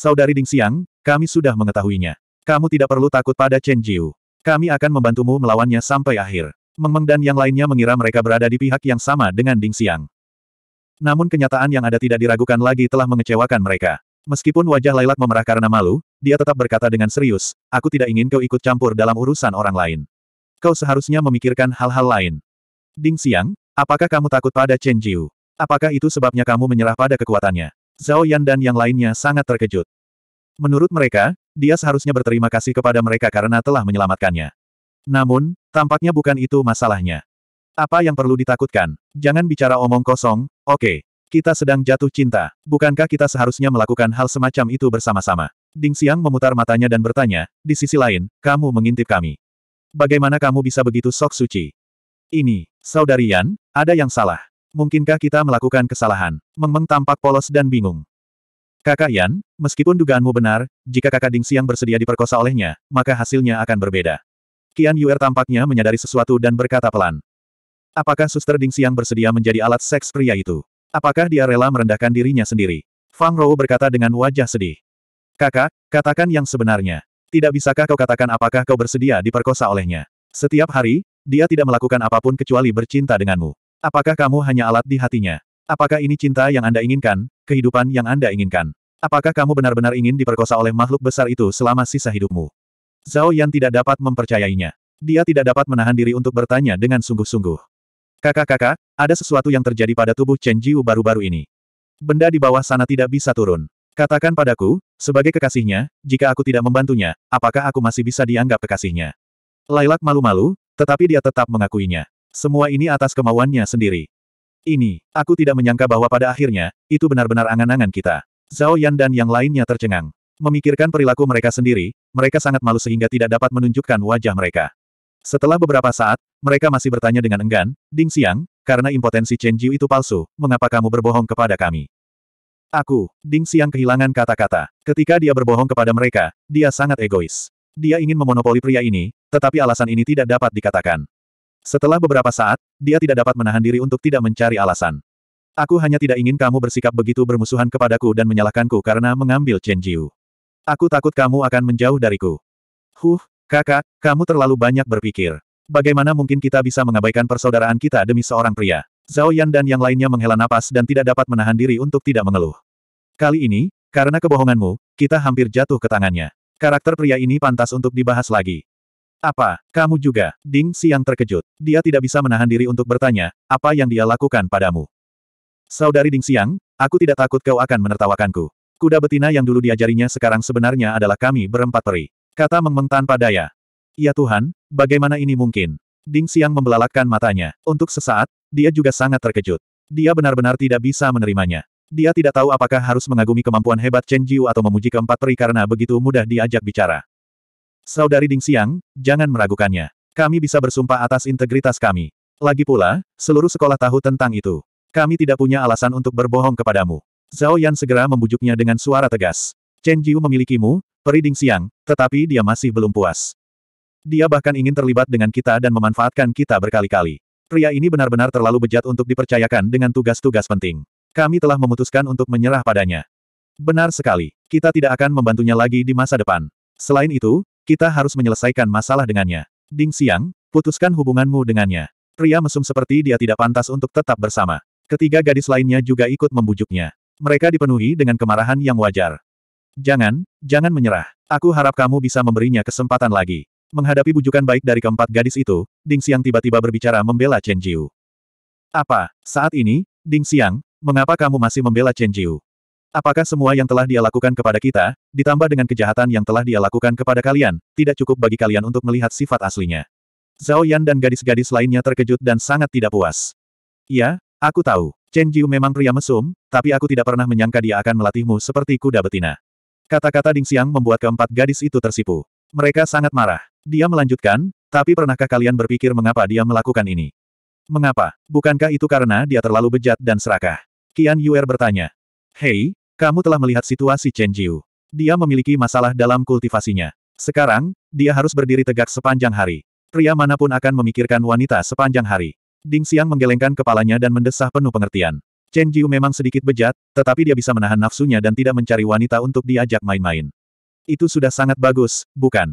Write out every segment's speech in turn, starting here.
Saudari Ding Xiang, kami sudah mengetahuinya. Kamu tidak perlu takut pada Chen Jiu. Kami akan membantumu melawannya sampai akhir. Meng Meng dan yang lainnya mengira mereka berada di pihak yang sama dengan Ding Xiang. Namun kenyataan yang ada tidak diragukan lagi telah mengecewakan mereka. Meskipun wajah Lailak memerah karena malu, dia tetap berkata dengan serius, aku tidak ingin kau ikut campur dalam urusan orang lain. Kau seharusnya memikirkan hal-hal lain. Ding Xiang, apakah kamu takut pada Chen Jiu? Apakah itu sebabnya kamu menyerah pada kekuatannya? Zhao Yan dan yang lainnya sangat terkejut. Menurut mereka, dia seharusnya berterima kasih kepada mereka karena telah menyelamatkannya. Namun, tampaknya bukan itu masalahnya. Apa yang perlu ditakutkan? Jangan bicara omong kosong, oke. Okay. Kita sedang jatuh cinta. Bukankah kita seharusnya melakukan hal semacam itu bersama-sama? Ding Xiang memutar matanya dan bertanya, di sisi lain, kamu mengintip kami. Bagaimana kamu bisa begitu sok suci? Ini, saudari Yan, ada yang salah. Mungkinkah kita melakukan kesalahan? Meng-meng tampak polos dan bingung. Kakak Yan, meskipun dugaanmu benar, jika kakak Ding Siang bersedia diperkosa olehnya, maka hasilnya akan berbeda. Kian Yuer tampaknya menyadari sesuatu dan berkata pelan. Apakah suster Ding Siang bersedia menjadi alat seks pria itu? Apakah dia rela merendahkan dirinya sendiri? Fang Rou berkata dengan wajah sedih. Kakak, katakan yang sebenarnya. Tidak bisakah kau katakan apakah kau bersedia diperkosa olehnya? Setiap hari, dia tidak melakukan apapun kecuali bercinta denganmu. Apakah kamu hanya alat di hatinya? Apakah ini cinta yang Anda inginkan, kehidupan yang Anda inginkan? Apakah kamu benar-benar ingin diperkosa oleh makhluk besar itu selama sisa hidupmu? Zhao Yan tidak dapat mempercayainya. Dia tidak dapat menahan diri untuk bertanya dengan sungguh-sungguh. Kakak-kakak, ada sesuatu yang terjadi pada tubuh Chen Jiu baru-baru ini. Benda di bawah sana tidak bisa turun. Katakan padaku, sebagai kekasihnya, jika aku tidak membantunya, apakah aku masih bisa dianggap kekasihnya? Lailak malu-malu, tetapi dia tetap mengakuinya. Semua ini atas kemauannya sendiri. Ini, aku tidak menyangka bahwa pada akhirnya, itu benar-benar angan-angan kita. Zhao Yan dan yang lainnya tercengang. Memikirkan perilaku mereka sendiri, mereka sangat malu sehingga tidak dapat menunjukkan wajah mereka. Setelah beberapa saat, mereka masih bertanya dengan enggan, Ding Xiang, karena impotensi Chen Jiu itu palsu, mengapa kamu berbohong kepada kami? Aku, Ding Xiang kehilangan kata-kata. Ketika dia berbohong kepada mereka, dia sangat egois. Dia ingin memonopoli pria ini, tetapi alasan ini tidak dapat dikatakan. Setelah beberapa saat, dia tidak dapat menahan diri untuk tidak mencari alasan. Aku hanya tidak ingin kamu bersikap begitu bermusuhan kepadaku dan menyalahkanku karena mengambil Chen Jiu. Aku takut kamu akan menjauh dariku. Huh, kakak, kamu terlalu banyak berpikir. Bagaimana mungkin kita bisa mengabaikan persaudaraan kita demi seorang pria? Zhao Yan dan yang lainnya menghela napas dan tidak dapat menahan diri untuk tidak mengeluh. Kali ini, karena kebohonganmu, kita hampir jatuh ke tangannya. Karakter pria ini pantas untuk dibahas lagi. Apa, kamu juga? Ding Siang terkejut. Dia tidak bisa menahan diri untuk bertanya, apa yang dia lakukan padamu? Saudari Ding Siang, aku tidak takut kau akan menertawakanku. Kuda betina yang dulu diajarinya sekarang sebenarnya adalah kami berempat peri. Kata mengmeng tanpa daya. Ya Tuhan, bagaimana ini mungkin? Ding Siang membelalakkan matanya. Untuk sesaat, dia juga sangat terkejut. Dia benar-benar tidak bisa menerimanya. Dia tidak tahu apakah harus mengagumi kemampuan hebat Chen Jiu atau memuji keempat peri karena begitu mudah diajak bicara. Saudari Ding Xiang, jangan meragukannya. Kami bisa bersumpah atas integritas kami. Lagi pula, seluruh sekolah tahu tentang itu. Kami tidak punya alasan untuk berbohong kepadamu. Zhao Yan segera membujuknya dengan suara tegas. Chen Jiu memilikimu, peri Ding Xiang, tetapi dia masih belum puas. Dia bahkan ingin terlibat dengan kita dan memanfaatkan kita berkali-kali. Pria ini benar-benar terlalu bejat untuk dipercayakan dengan tugas-tugas penting. Kami telah memutuskan untuk menyerah padanya. Benar sekali, kita tidak akan membantunya lagi di masa depan. Selain itu, kita harus menyelesaikan masalah dengannya. Ding Xiang, putuskan hubunganmu dengannya. Pria mesum seperti dia tidak pantas untuk tetap bersama. Ketiga gadis lainnya juga ikut membujuknya. Mereka dipenuhi dengan kemarahan yang wajar. Jangan, jangan menyerah. Aku harap kamu bisa memberinya kesempatan lagi. Menghadapi bujukan baik dari keempat gadis itu, Ding Xiang tiba-tiba berbicara membela Chen Jiu. Apa, saat ini, Ding Xiang, mengapa kamu masih membela Chen Jiu? Apakah semua yang telah dia lakukan kepada kita, ditambah dengan kejahatan yang telah dia lakukan kepada kalian, tidak cukup bagi kalian untuk melihat sifat aslinya? Zhao Yan dan gadis-gadis lainnya terkejut dan sangat tidak puas. Ya, aku tahu, Chen Jiu memang pria mesum, tapi aku tidak pernah menyangka dia akan melatihmu seperti kuda betina. Kata-kata Ding Xiang membuat keempat gadis itu tersipu. Mereka sangat marah. Dia melanjutkan, tapi pernahkah kalian berpikir mengapa dia melakukan ini? Mengapa? Bukankah itu karena dia terlalu bejat dan serakah? Qian Yuer bertanya. Hei, kamu telah melihat situasi Chen Jiu. Dia memiliki masalah dalam kultivasinya. Sekarang, dia harus berdiri tegak sepanjang hari. Pria manapun akan memikirkan wanita sepanjang hari. Ding Xiang menggelengkan kepalanya dan mendesah penuh pengertian. Chen Jiu memang sedikit bejat, tetapi dia bisa menahan nafsunya dan tidak mencari wanita untuk diajak main-main. Itu sudah sangat bagus, bukan?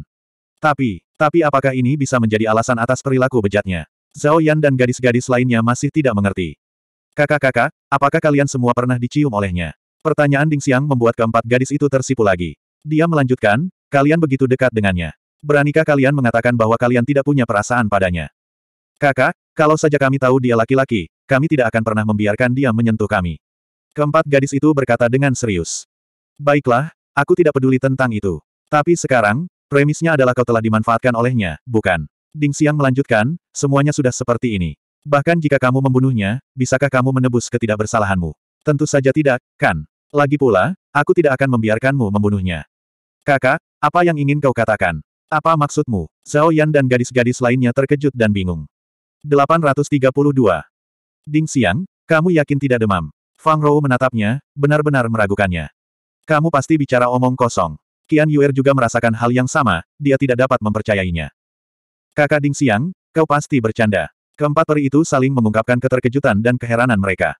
Tapi, tapi apakah ini bisa menjadi alasan atas perilaku bejatnya? Zhao Yan dan gadis-gadis lainnya masih tidak mengerti. Kakak-kakak, apakah kalian semua pernah dicium olehnya? Pertanyaan Ding Xiang membuat keempat gadis itu tersipu lagi. Dia melanjutkan, kalian begitu dekat dengannya. Beranikah kalian mengatakan bahwa kalian tidak punya perasaan padanya? Kakak, kalau saja kami tahu dia laki-laki, kami tidak akan pernah membiarkan dia menyentuh kami. Keempat gadis itu berkata dengan serius. Baiklah, aku tidak peduli tentang itu. Tapi sekarang, premisnya adalah kau telah dimanfaatkan olehnya, bukan? Ding Xiang melanjutkan, semuanya sudah seperti ini. Bahkan jika kamu membunuhnya, bisakah kamu menebus ketidakbersalahanmu? Tentu saja tidak, kan? Lagi pula, aku tidak akan membiarkanmu membunuhnya. Kakak, apa yang ingin kau katakan? Apa maksudmu? Zhao Yan dan gadis-gadis lainnya terkejut dan bingung. 832. Ding Xiang, kamu yakin tidak demam? Fang Rou menatapnya, benar-benar meragukannya. Kamu pasti bicara omong kosong. Qian Yuer juga merasakan hal yang sama, dia tidak dapat mempercayainya. Kakak Ding Xiang, kau pasti bercanda. Keempat peri itu saling mengungkapkan keterkejutan dan keheranan mereka.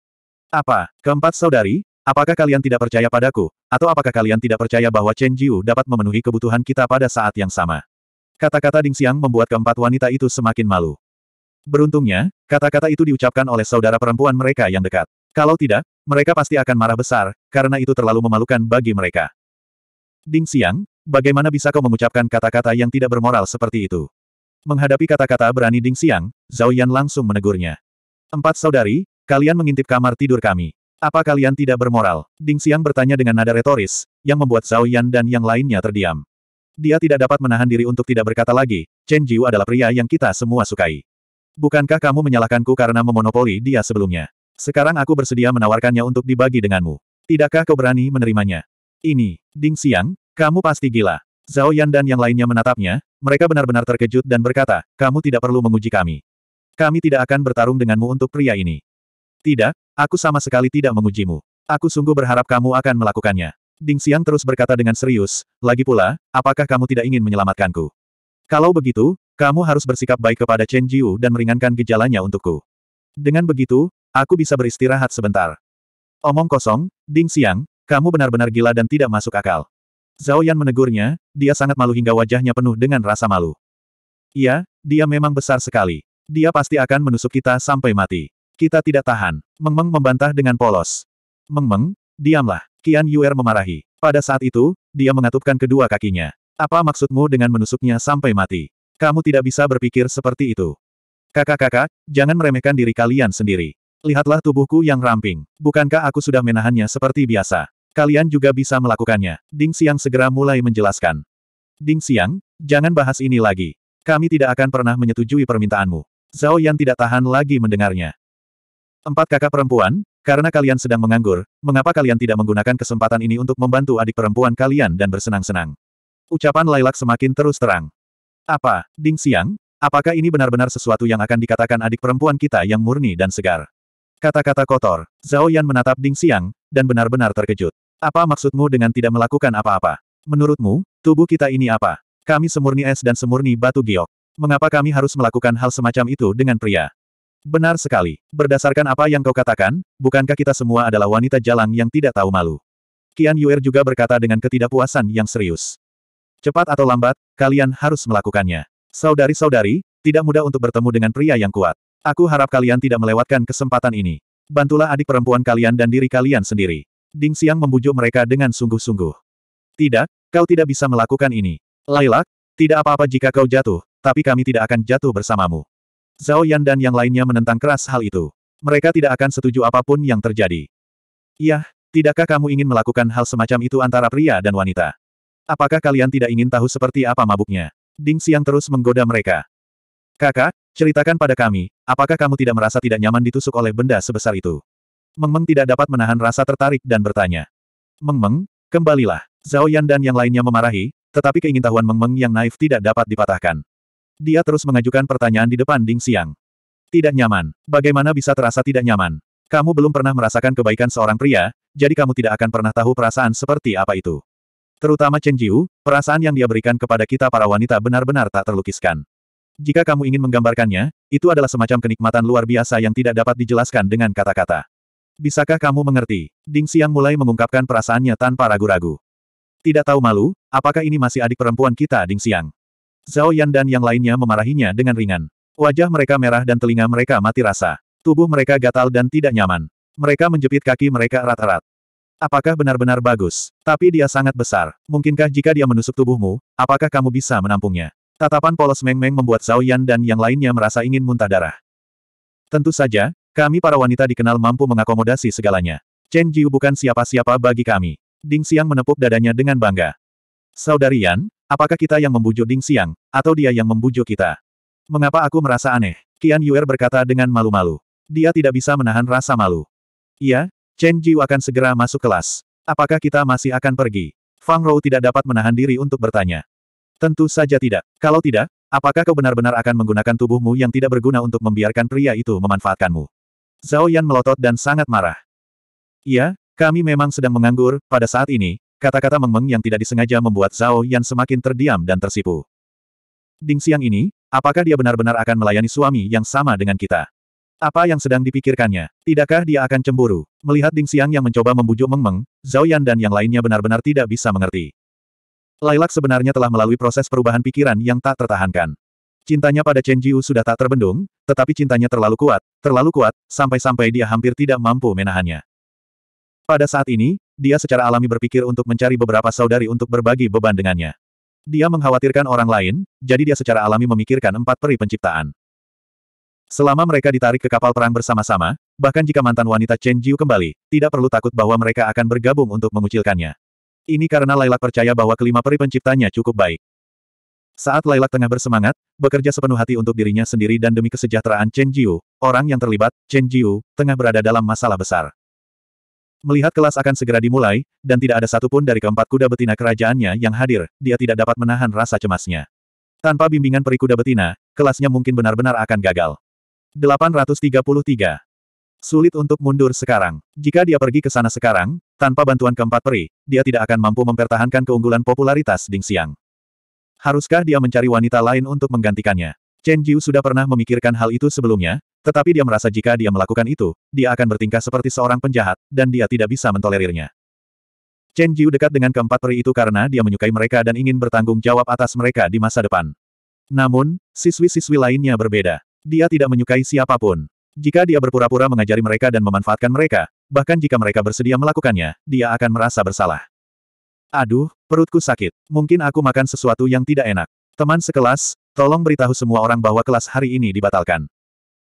Apa, keempat saudari, apakah kalian tidak percaya padaku, atau apakah kalian tidak percaya bahwa Chen Jiu dapat memenuhi kebutuhan kita pada saat yang sama? Kata-kata Ding Xiang membuat keempat wanita itu semakin malu. Beruntungnya, kata-kata itu diucapkan oleh saudara perempuan mereka yang dekat. Kalau tidak, mereka pasti akan marah besar, karena itu terlalu memalukan bagi mereka. Ding Xiang, bagaimana bisa kau mengucapkan kata-kata yang tidak bermoral seperti itu? Menghadapi kata-kata berani Ding Xiang, Zhao Yan langsung menegurnya. Empat saudari, Kalian mengintip kamar tidur kami. Apa kalian tidak bermoral? Ding Xiang bertanya dengan nada retoris, yang membuat Zhao Yan dan yang lainnya terdiam. Dia tidak dapat menahan diri untuk tidak berkata lagi, Chen Jiu adalah pria yang kita semua sukai. Bukankah kamu menyalahkanku karena memonopoli dia sebelumnya? Sekarang aku bersedia menawarkannya untuk dibagi denganmu. Tidakkah kau berani menerimanya? Ini, Ding Xiang, kamu pasti gila. Zhao Yan dan yang lainnya menatapnya, mereka benar-benar terkejut dan berkata, kamu tidak perlu menguji kami. Kami tidak akan bertarung denganmu untuk pria ini. Tidak, aku sama sekali tidak mengujimu. Aku sungguh berharap kamu akan melakukannya. Ding Xiang terus berkata dengan serius, lagi pula, apakah kamu tidak ingin menyelamatkanku? Kalau begitu, kamu harus bersikap baik kepada Chen Jiu dan meringankan gejalanya untukku. Dengan begitu, aku bisa beristirahat sebentar. Omong kosong, Ding Xiang, kamu benar-benar gila dan tidak masuk akal. Zhao Yan menegurnya, dia sangat malu hingga wajahnya penuh dengan rasa malu. Iya, dia memang besar sekali. Dia pasti akan menusuk kita sampai mati. Kita tidak tahan. Mengmeng membantah dengan polos. Mengmeng, diamlah. kian Yuer memarahi. Pada saat itu, dia mengatupkan kedua kakinya. Apa maksudmu dengan menusuknya sampai mati? Kamu tidak bisa berpikir seperti itu. Kakak-kakak, jangan meremehkan diri kalian sendiri. Lihatlah tubuhku yang ramping. Bukankah aku sudah menahannya seperti biasa? Kalian juga bisa melakukannya. Ding Xiang segera mulai menjelaskan. Ding Xiang, jangan bahas ini lagi. Kami tidak akan pernah menyetujui permintaanmu. Zhao Yan tidak tahan lagi mendengarnya. Empat kakak perempuan, karena kalian sedang menganggur, mengapa kalian tidak menggunakan kesempatan ini untuk membantu adik perempuan kalian dan bersenang-senang? Ucapan Lailak semakin terus terang. Apa, Ding Xiang? Apakah ini benar-benar sesuatu yang akan dikatakan adik perempuan kita yang murni dan segar? Kata-kata kotor, Zhao Yan menatap Ding Xiang, dan benar-benar terkejut. Apa maksudmu dengan tidak melakukan apa-apa? Menurutmu, tubuh kita ini apa? Kami semurni es dan semurni batu giok. Mengapa kami harus melakukan hal semacam itu dengan pria? Benar sekali. Berdasarkan apa yang kau katakan, bukankah kita semua adalah wanita jalang yang tidak tahu malu? Qian Yuer juga berkata dengan ketidakpuasan yang serius. Cepat atau lambat, kalian harus melakukannya. Saudari-saudari, tidak mudah untuk bertemu dengan pria yang kuat. Aku harap kalian tidak melewatkan kesempatan ini. Bantulah adik perempuan kalian dan diri kalian sendiri. Ding Xiang membujuk mereka dengan sungguh-sungguh. Tidak, kau tidak bisa melakukan ini. Lailak, tidak apa-apa jika kau jatuh, tapi kami tidak akan jatuh bersamamu. Zhao Yan dan yang lainnya menentang keras hal itu. Mereka tidak akan setuju apapun yang terjadi. Yah, tidakkah kamu ingin melakukan hal semacam itu antara pria dan wanita? Apakah kalian tidak ingin tahu seperti apa mabuknya? Ding Xiang terus menggoda mereka. Kakak, ceritakan pada kami, apakah kamu tidak merasa tidak nyaman ditusuk oleh benda sebesar itu? Mengmeng tidak dapat menahan rasa tertarik dan bertanya. Mengmeng, kembalilah. Zhao Yan dan yang lainnya memarahi, tetapi keingintahuan Mengmeng yang naif tidak dapat dipatahkan. Dia terus mengajukan pertanyaan di depan Ding Xiang. Tidak nyaman. Bagaimana bisa terasa tidak nyaman? Kamu belum pernah merasakan kebaikan seorang pria, jadi kamu tidak akan pernah tahu perasaan seperti apa itu. Terutama Chen Jiu, perasaan yang dia berikan kepada kita para wanita benar-benar tak terlukiskan. Jika kamu ingin menggambarkannya, itu adalah semacam kenikmatan luar biasa yang tidak dapat dijelaskan dengan kata-kata. Bisakah kamu mengerti? Ding Xiang mulai mengungkapkan perasaannya tanpa ragu-ragu. Tidak tahu malu, apakah ini masih adik perempuan kita Ding Xiang? Zhao Yan dan yang lainnya memarahinya dengan ringan. Wajah mereka merah dan telinga mereka mati rasa. Tubuh mereka gatal dan tidak nyaman. Mereka menjepit kaki mereka erat-erat. Apakah benar-benar bagus? Tapi dia sangat besar. Mungkinkah jika dia menusuk tubuhmu, apakah kamu bisa menampungnya? Tatapan polos Meng Meng membuat Zhao Yan dan yang lainnya merasa ingin muntah darah. Tentu saja, kami para wanita dikenal mampu mengakomodasi segalanya. Chen Jiu bukan siapa-siapa bagi kami. Ding Xiang menepuk dadanya dengan bangga. Saudari Yan, Apakah kita yang membujuk Ding Xiang, atau dia yang membujuk kita? Mengapa aku merasa aneh? Qian Yuer berkata dengan malu-malu. Dia tidak bisa menahan rasa malu. Iya, Chen Jiu akan segera masuk kelas. Apakah kita masih akan pergi? Fang Rou tidak dapat menahan diri untuk bertanya. Tentu saja tidak. Kalau tidak, apakah kau benar-benar akan menggunakan tubuhmu yang tidak berguna untuk membiarkan pria itu memanfaatkanmu? Zhao Yan melotot dan sangat marah. Iya, kami memang sedang menganggur, pada saat ini, Kata-kata Meng Meng yang tidak disengaja membuat Zhao Yan semakin terdiam dan tersipu. Ding Xiang ini, apakah dia benar-benar akan melayani suami yang sama dengan kita? Apa yang sedang dipikirkannya? Tidakkah dia akan cemburu? Melihat Ding Xiang yang mencoba membujuk Meng Meng, Zhao Yan dan yang lainnya benar-benar tidak bisa mengerti. Lailak sebenarnya telah melalui proses perubahan pikiran yang tak tertahankan. Cintanya pada Chen Jiu sudah tak terbendung, tetapi cintanya terlalu kuat, terlalu kuat, sampai-sampai dia hampir tidak mampu menahannya. Pada saat ini, dia secara alami berpikir untuk mencari beberapa saudari untuk berbagi beban dengannya. Dia mengkhawatirkan orang lain, jadi dia secara alami memikirkan empat peri penciptaan. Selama mereka ditarik ke kapal perang bersama-sama, bahkan jika mantan wanita Chen Jiu kembali, tidak perlu takut bahwa mereka akan bergabung untuk mengucilkannya. Ini karena Lailak percaya bahwa kelima peri penciptanya cukup baik. Saat Lailak tengah bersemangat, bekerja sepenuh hati untuk dirinya sendiri dan demi kesejahteraan Chen Jiu, orang yang terlibat, Chen Jiu, tengah berada dalam masalah besar. Melihat kelas akan segera dimulai, dan tidak ada satupun dari keempat kuda betina kerajaannya yang hadir, dia tidak dapat menahan rasa cemasnya. Tanpa bimbingan peri kuda betina, kelasnya mungkin benar-benar akan gagal. 833. Sulit untuk mundur sekarang. Jika dia pergi ke sana sekarang, tanpa bantuan keempat peri, dia tidak akan mampu mempertahankan keunggulan popularitas Ding Xiang. Haruskah dia mencari wanita lain untuk menggantikannya? Chen Jiu sudah pernah memikirkan hal itu sebelumnya, tetapi dia merasa jika dia melakukan itu, dia akan bertingkah seperti seorang penjahat, dan dia tidak bisa mentolerirnya. Chen Jiu dekat dengan keempat peri itu karena dia menyukai mereka dan ingin bertanggung jawab atas mereka di masa depan. Namun, siswi-siswi lainnya berbeda. Dia tidak menyukai siapapun. Jika dia berpura-pura mengajari mereka dan memanfaatkan mereka, bahkan jika mereka bersedia melakukannya, dia akan merasa bersalah. Aduh, perutku sakit. Mungkin aku makan sesuatu yang tidak enak. Teman sekelas, tolong beritahu semua orang bahwa kelas hari ini dibatalkan.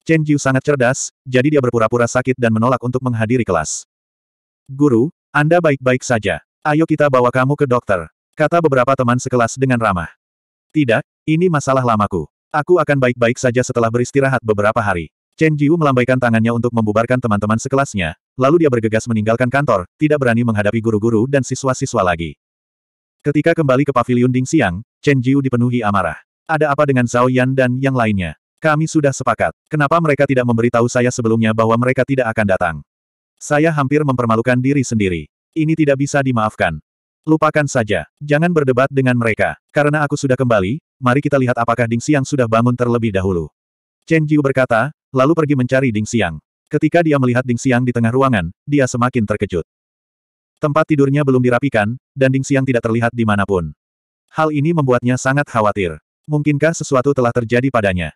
Chen Qiu sangat cerdas, jadi dia berpura-pura sakit dan menolak untuk menghadiri kelas. Guru, Anda baik-baik saja. Ayo kita bawa kamu ke dokter. Kata beberapa teman sekelas dengan ramah. Tidak, ini masalah lamaku. Aku akan baik-baik saja setelah beristirahat beberapa hari. Chen Jiu melambaikan tangannya untuk membubarkan teman-teman sekelasnya, lalu dia bergegas meninggalkan kantor, tidak berani menghadapi guru-guru dan siswa-siswa lagi. Ketika kembali ke pavilion Ding Siang, Chen Jiu dipenuhi amarah. Ada apa dengan Zhao Yan dan yang lainnya? Kami sudah sepakat. Kenapa mereka tidak memberitahu saya sebelumnya bahwa mereka tidak akan datang? Saya hampir mempermalukan diri sendiri. Ini tidak bisa dimaafkan. Lupakan saja. Jangan berdebat dengan mereka. Karena aku sudah kembali, mari kita lihat apakah Ding Xiang sudah bangun terlebih dahulu. Chen Jiu berkata, lalu pergi mencari Ding Xiang. Ketika dia melihat Ding Xiang di tengah ruangan, dia semakin terkejut. Tempat tidurnya belum dirapikan, dan Ding Xiang tidak terlihat di manapun. Hal ini membuatnya sangat khawatir. Mungkinkah sesuatu telah terjadi padanya?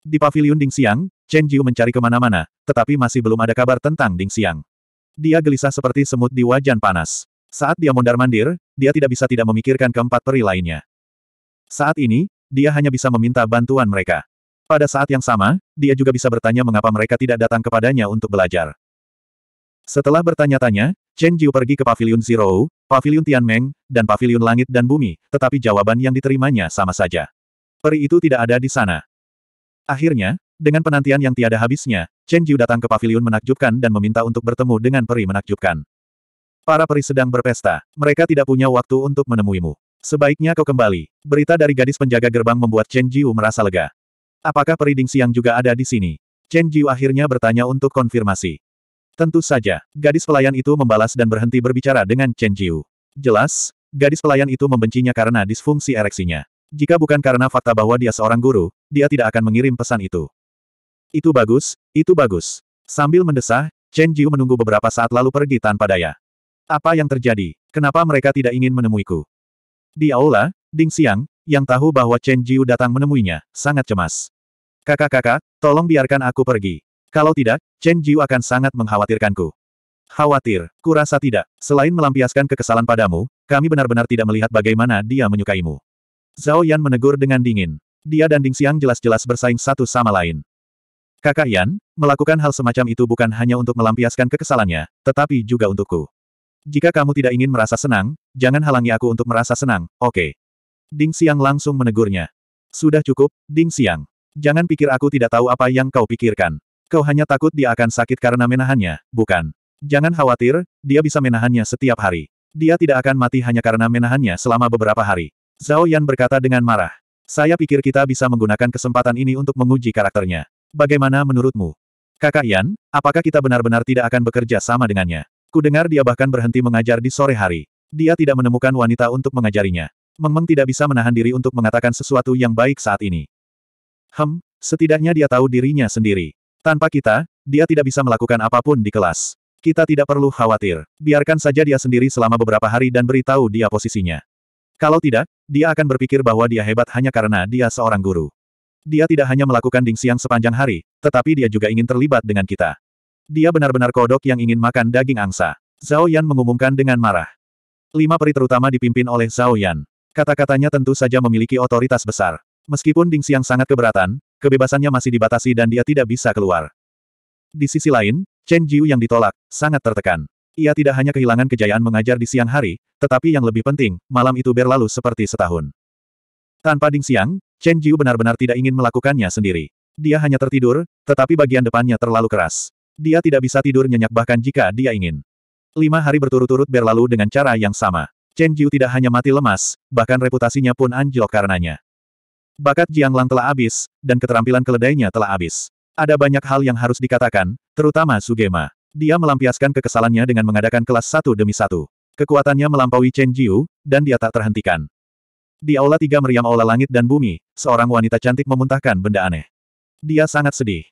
Di pavilion Ding Xiang, Chen Jiu mencari kemana-mana, tetapi masih belum ada kabar tentang Ding Xiang. Dia gelisah seperti semut di wajan panas. Saat dia mondar-mandir, dia tidak bisa tidak memikirkan keempat peri lainnya. Saat ini, dia hanya bisa meminta bantuan mereka. Pada saat yang sama, dia juga bisa bertanya mengapa mereka tidak datang kepadanya untuk belajar. Setelah bertanya-tanya, Chen Jiu pergi ke pavilion Zero, Tian Tianmeng, dan pavilion Langit dan Bumi, tetapi jawaban yang diterimanya sama saja. Peri itu tidak ada di sana. Akhirnya, dengan penantian yang tiada habisnya, Chen Jiu datang ke pavilion menakjubkan dan meminta untuk bertemu dengan peri menakjubkan. Para peri sedang berpesta. Mereka tidak punya waktu untuk menemuimu. Sebaiknya kau kembali. Berita dari gadis penjaga gerbang membuat Chen Jiu merasa lega. Apakah peri Ding Siang juga ada di sini? Chen Jiu akhirnya bertanya untuk konfirmasi. Tentu saja, gadis pelayan itu membalas dan berhenti berbicara dengan Chen Jiu. Jelas, gadis pelayan itu membencinya karena disfungsi ereksinya. Jika bukan karena fakta bahwa dia seorang guru, dia tidak akan mengirim pesan itu. Itu bagus, itu bagus. Sambil mendesah, Chen Jiu menunggu beberapa saat lalu pergi tanpa daya. Apa yang terjadi? Kenapa mereka tidak ingin menemuiku? Di aula, Ding Xiang, yang tahu bahwa Chen Jiu datang menemuinya, sangat cemas. Kakak-kakak, tolong biarkan aku pergi. Kalau tidak, Chen Jiu akan sangat mengkhawatirkanku. Khawatir, kurasa tidak. Selain melampiaskan kekesalan padamu, kami benar-benar tidak melihat bagaimana dia menyukaimu. Zhao Yan menegur dengan dingin. Dia dan Ding Xiang jelas-jelas bersaing satu sama lain. Kakak Yan, melakukan hal semacam itu bukan hanya untuk melampiaskan kekesalannya, tetapi juga untukku. Jika kamu tidak ingin merasa senang, jangan halangi aku untuk merasa senang, oke. Okay. Ding Xiang langsung menegurnya. Sudah cukup, Ding Xiang. Jangan pikir aku tidak tahu apa yang kau pikirkan. Kau hanya takut dia akan sakit karena menahannya, bukan? Jangan khawatir, dia bisa menahannya setiap hari. Dia tidak akan mati hanya karena menahannya selama beberapa hari. Zhao Yan berkata dengan marah. Saya pikir kita bisa menggunakan kesempatan ini untuk menguji karakternya. Bagaimana menurutmu? Kakak Yan, apakah kita benar-benar tidak akan bekerja sama dengannya? Kudengar dia bahkan berhenti mengajar di sore hari. Dia tidak menemukan wanita untuk mengajarinya. Mengmeng tidak bisa menahan diri untuk mengatakan sesuatu yang baik saat ini. Hem, setidaknya dia tahu dirinya sendiri. Tanpa kita, dia tidak bisa melakukan apapun di kelas. Kita tidak perlu khawatir. Biarkan saja dia sendiri selama beberapa hari dan beritahu dia posisinya. Kalau tidak, dia akan berpikir bahwa dia hebat hanya karena dia seorang guru. Dia tidak hanya melakukan ding siang sepanjang hari, tetapi dia juga ingin terlibat dengan kita. Dia benar-benar kodok yang ingin makan daging angsa. Zhao Yan mengumumkan dengan marah. Lima peri terutama dipimpin oleh Zhao Yan. Kata-katanya tentu saja memiliki otoritas besar. Meskipun Ding Xiang sangat keberatan, kebebasannya masih dibatasi dan dia tidak bisa keluar. Di sisi lain, Chen Jiu yang ditolak, sangat tertekan. Ia tidak hanya kehilangan kejayaan mengajar di siang hari, tetapi yang lebih penting, malam itu berlalu seperti setahun. Tanpa Ding Xiang, Chen Jiu benar-benar tidak ingin melakukannya sendiri. Dia hanya tertidur, tetapi bagian depannya terlalu keras. Dia tidak bisa tidur nyenyak bahkan jika dia ingin. Lima hari berturut-turut berlalu dengan cara yang sama. Chen Jiu tidak hanya mati lemas, bahkan reputasinya pun anjlok karenanya. Bakat Jiang Lang telah habis, dan keterampilan keledainya telah habis. Ada banyak hal yang harus dikatakan, terutama Sugema. Dia melampiaskan kekesalannya dengan mengadakan kelas satu demi satu. Kekuatannya melampaui Chen Jiu, dan dia tak terhentikan. Di aula tiga meriam aula langit dan bumi, seorang wanita cantik memuntahkan benda aneh. Dia sangat sedih.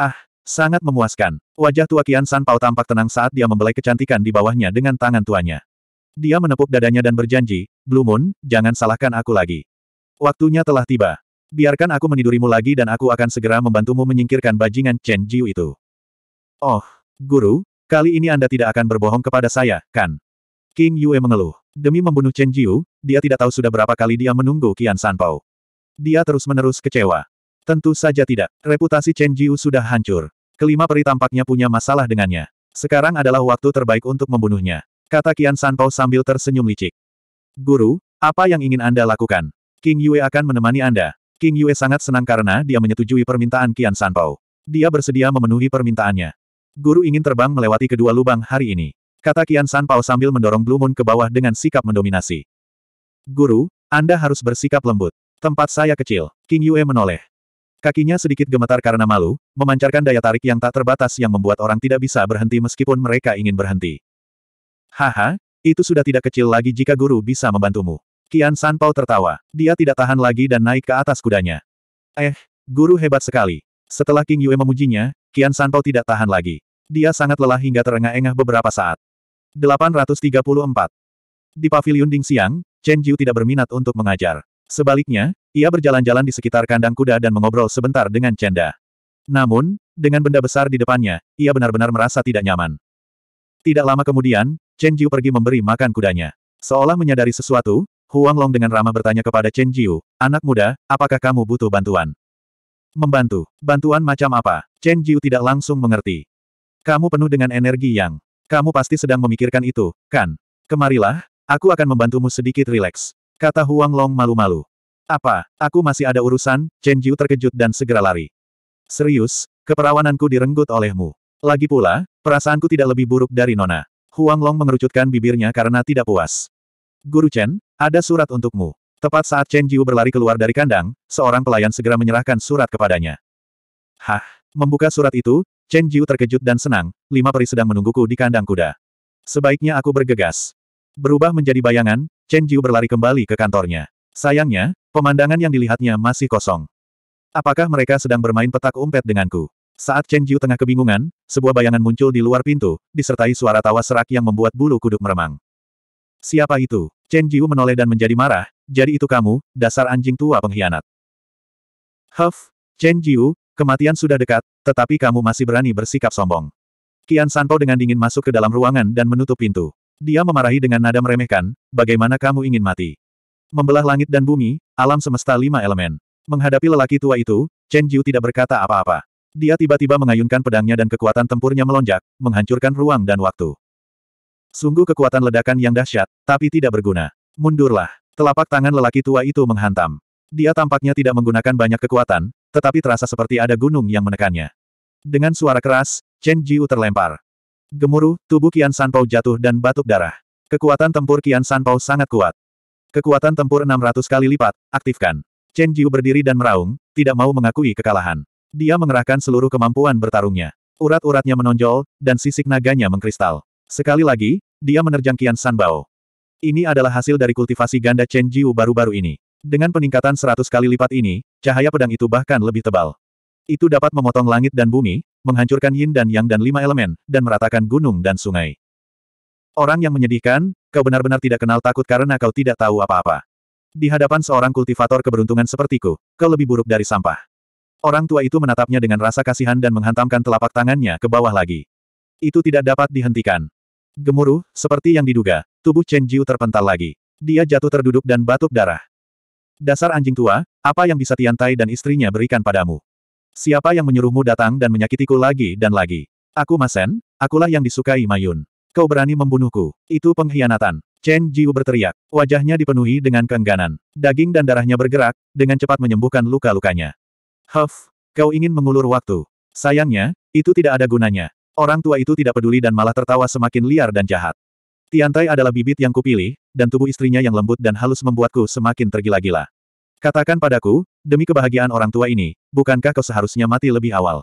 Ah, sangat memuaskan. Wajah tua Kian San Pao tampak tenang saat dia membelai kecantikan di bawahnya dengan tangan tuanya. Dia menepuk dadanya dan berjanji, Blue Moon, jangan salahkan aku lagi. Waktunya telah tiba. Biarkan aku menidurimu lagi dan aku akan segera membantumu menyingkirkan bajingan Chen Jiu itu. Oh, Guru, kali ini Anda tidak akan berbohong kepada saya, kan? King Yue mengeluh. Demi membunuh Chen Jiu, dia tidak tahu sudah berapa kali dia menunggu Qian Sanpao. Dia terus-menerus kecewa. Tentu saja tidak. Reputasi Chen Jiu sudah hancur. Kelima peri tampaknya punya masalah dengannya. Sekarang adalah waktu terbaik untuk membunuhnya. Kata Qian Sanpao sambil tersenyum licik. Guru, apa yang ingin Anda lakukan? King Yue akan menemani Anda. King Yue sangat senang karena dia menyetujui permintaan Qian Sanpao. Dia bersedia memenuhi permintaannya. Guru ingin terbang melewati kedua lubang hari ini. Kata Kian San Pao sambil mendorong Blue Moon ke bawah dengan sikap mendominasi. Guru, Anda harus bersikap lembut. Tempat saya kecil. King Yue menoleh. Kakinya sedikit gemetar karena malu, memancarkan daya tarik yang tak terbatas yang membuat orang tidak bisa berhenti meskipun mereka ingin berhenti. Haha, itu sudah tidak kecil lagi jika guru bisa membantumu. Kian San Pao tertawa. Dia tidak tahan lagi dan naik ke atas kudanya. Eh, guru hebat sekali. Setelah King Yue memujinya, Kian Santo tidak tahan lagi. Dia sangat lelah hingga terengah-engah beberapa saat. 834. Di pavilion Ding Siang, Chen Jiu tidak berminat untuk mengajar. Sebaliknya, ia berjalan-jalan di sekitar kandang kuda dan mengobrol sebentar dengan Chen Da. Namun, dengan benda besar di depannya, ia benar-benar merasa tidak nyaman. Tidak lama kemudian, Chen Jiu pergi memberi makan kudanya. Seolah menyadari sesuatu, Huang Long dengan ramah bertanya kepada Chen Jiu, anak muda, apakah kamu butuh bantuan? Membantu, bantuan macam apa? Chen Jiu tidak langsung mengerti. Kamu penuh dengan energi yang... Kamu pasti sedang memikirkan itu, kan? Kemarilah, aku akan membantumu sedikit rileks. Kata Huang Long malu-malu. Apa, aku masih ada urusan? Chen Jiu terkejut dan segera lari. Serius, keperawananku direnggut olehmu. Lagi pula, perasaanku tidak lebih buruk dari Nona. Huang Long mengerucutkan bibirnya karena tidak puas. Guru Chen, ada surat untukmu. Tepat saat Chen Jiu berlari keluar dari kandang, seorang pelayan segera menyerahkan surat kepadanya. Hah? Membuka surat itu, Chen Jiu terkejut dan senang, lima peri sedang menungguku di kandang kuda. Sebaiknya aku bergegas. Berubah menjadi bayangan, Chen Jiu berlari kembali ke kantornya. Sayangnya, pemandangan yang dilihatnya masih kosong. Apakah mereka sedang bermain petak umpet denganku? Saat Chen Jiu tengah kebingungan, sebuah bayangan muncul di luar pintu, disertai suara tawa serak yang membuat bulu kuduk meremang. Siapa itu? Chen Jiu menoleh dan menjadi marah, jadi itu kamu, dasar anjing tua pengkhianat. Huff, Chen Jiu, Kematian sudah dekat, tetapi kamu masih berani bersikap sombong. Kian Sanpo dengan dingin masuk ke dalam ruangan dan menutup pintu. Dia memarahi dengan nada meremehkan, bagaimana kamu ingin mati. Membelah langit dan bumi, alam semesta lima elemen. Menghadapi lelaki tua itu, Chen Jiu tidak berkata apa-apa. Dia tiba-tiba mengayunkan pedangnya dan kekuatan tempurnya melonjak, menghancurkan ruang dan waktu. Sungguh kekuatan ledakan yang dahsyat, tapi tidak berguna. Mundurlah. Telapak tangan lelaki tua itu menghantam. Dia tampaknya tidak menggunakan banyak kekuatan, tetapi terasa seperti ada gunung yang menekannya. Dengan suara keras, Chen Jiu terlempar. Gemuruh, tubuh Qian Sanpao jatuh dan batuk darah. Kekuatan tempur Qian Sanpao sangat kuat. Kekuatan tempur 600 kali lipat, aktifkan. Chen Jiu berdiri dan meraung, tidak mau mengakui kekalahan. Dia mengerahkan seluruh kemampuan bertarungnya. Urat-uratnya menonjol, dan sisik naganya mengkristal. Sekali lagi, dia menerjang Qian Sanbao. Ini adalah hasil dari kultivasi ganda Chen Jiu baru-baru ini. Dengan peningkatan seratus kali lipat ini, cahaya pedang itu bahkan lebih tebal. Itu dapat memotong langit dan bumi, menghancurkan yin dan yang dan lima elemen, dan meratakan gunung dan sungai. Orang yang menyedihkan, kau benar-benar tidak kenal takut karena kau tidak tahu apa-apa. Di hadapan seorang kultivator keberuntungan sepertiku, kau lebih buruk dari sampah. Orang tua itu menatapnya dengan rasa kasihan dan menghantamkan telapak tangannya ke bawah lagi. Itu tidak dapat dihentikan. Gemuruh, seperti yang diduga, tubuh Chen Jiu terpental lagi. Dia jatuh terduduk dan batuk darah. Dasar anjing tua, apa yang bisa Tiantai dan istrinya berikan padamu? Siapa yang menyuruhmu datang dan menyakitiku lagi dan lagi? Aku Masen, akulah yang disukai Mayun. Kau berani membunuhku. Itu pengkhianatan. Chen Jiu berteriak. Wajahnya dipenuhi dengan keengganan. Daging dan darahnya bergerak, dengan cepat menyembuhkan luka-lukanya. Huff, kau ingin mengulur waktu. Sayangnya, itu tidak ada gunanya. Orang tua itu tidak peduli dan malah tertawa semakin liar dan jahat. Tiantai adalah bibit yang kupilih, dan tubuh istrinya yang lembut dan halus membuatku semakin tergila-gila. Katakan padaku, demi kebahagiaan orang tua ini, bukankah kau seharusnya mati lebih awal?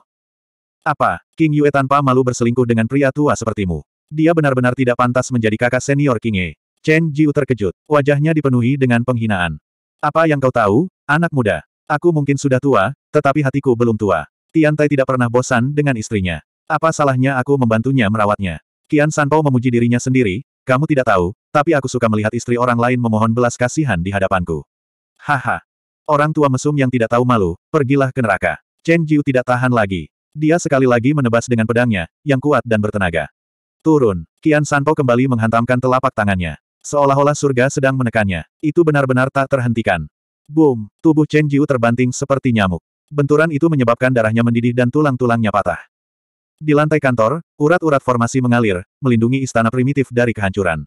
Apa, King Yue tanpa malu berselingkuh dengan pria tua sepertimu? Dia benar-benar tidak pantas menjadi kakak senior King Ye. Chen Jiu terkejut, wajahnya dipenuhi dengan penghinaan. Apa yang kau tahu, anak muda? Aku mungkin sudah tua, tetapi hatiku belum tua. Tiantai tidak pernah bosan dengan istrinya. Apa salahnya aku membantunya merawatnya? Qian Sanpao memuji dirinya sendiri, kamu tidak tahu, tapi aku suka melihat istri orang lain memohon belas kasihan di hadapanku. Haha. Orang tua mesum yang tidak tahu malu, pergilah ke neraka. Chen Jiu tidak tahan lagi. Dia sekali lagi menebas dengan pedangnya, yang kuat dan bertenaga. Turun. Kian Sanpo kembali menghantamkan telapak tangannya. Seolah-olah surga sedang menekannya. Itu benar-benar tak terhentikan. Boom. Tubuh Chen Jiu terbanting seperti nyamuk. Benturan itu menyebabkan darahnya mendidih dan tulang-tulangnya patah. Di lantai kantor, urat-urat formasi mengalir, melindungi istana primitif dari kehancuran.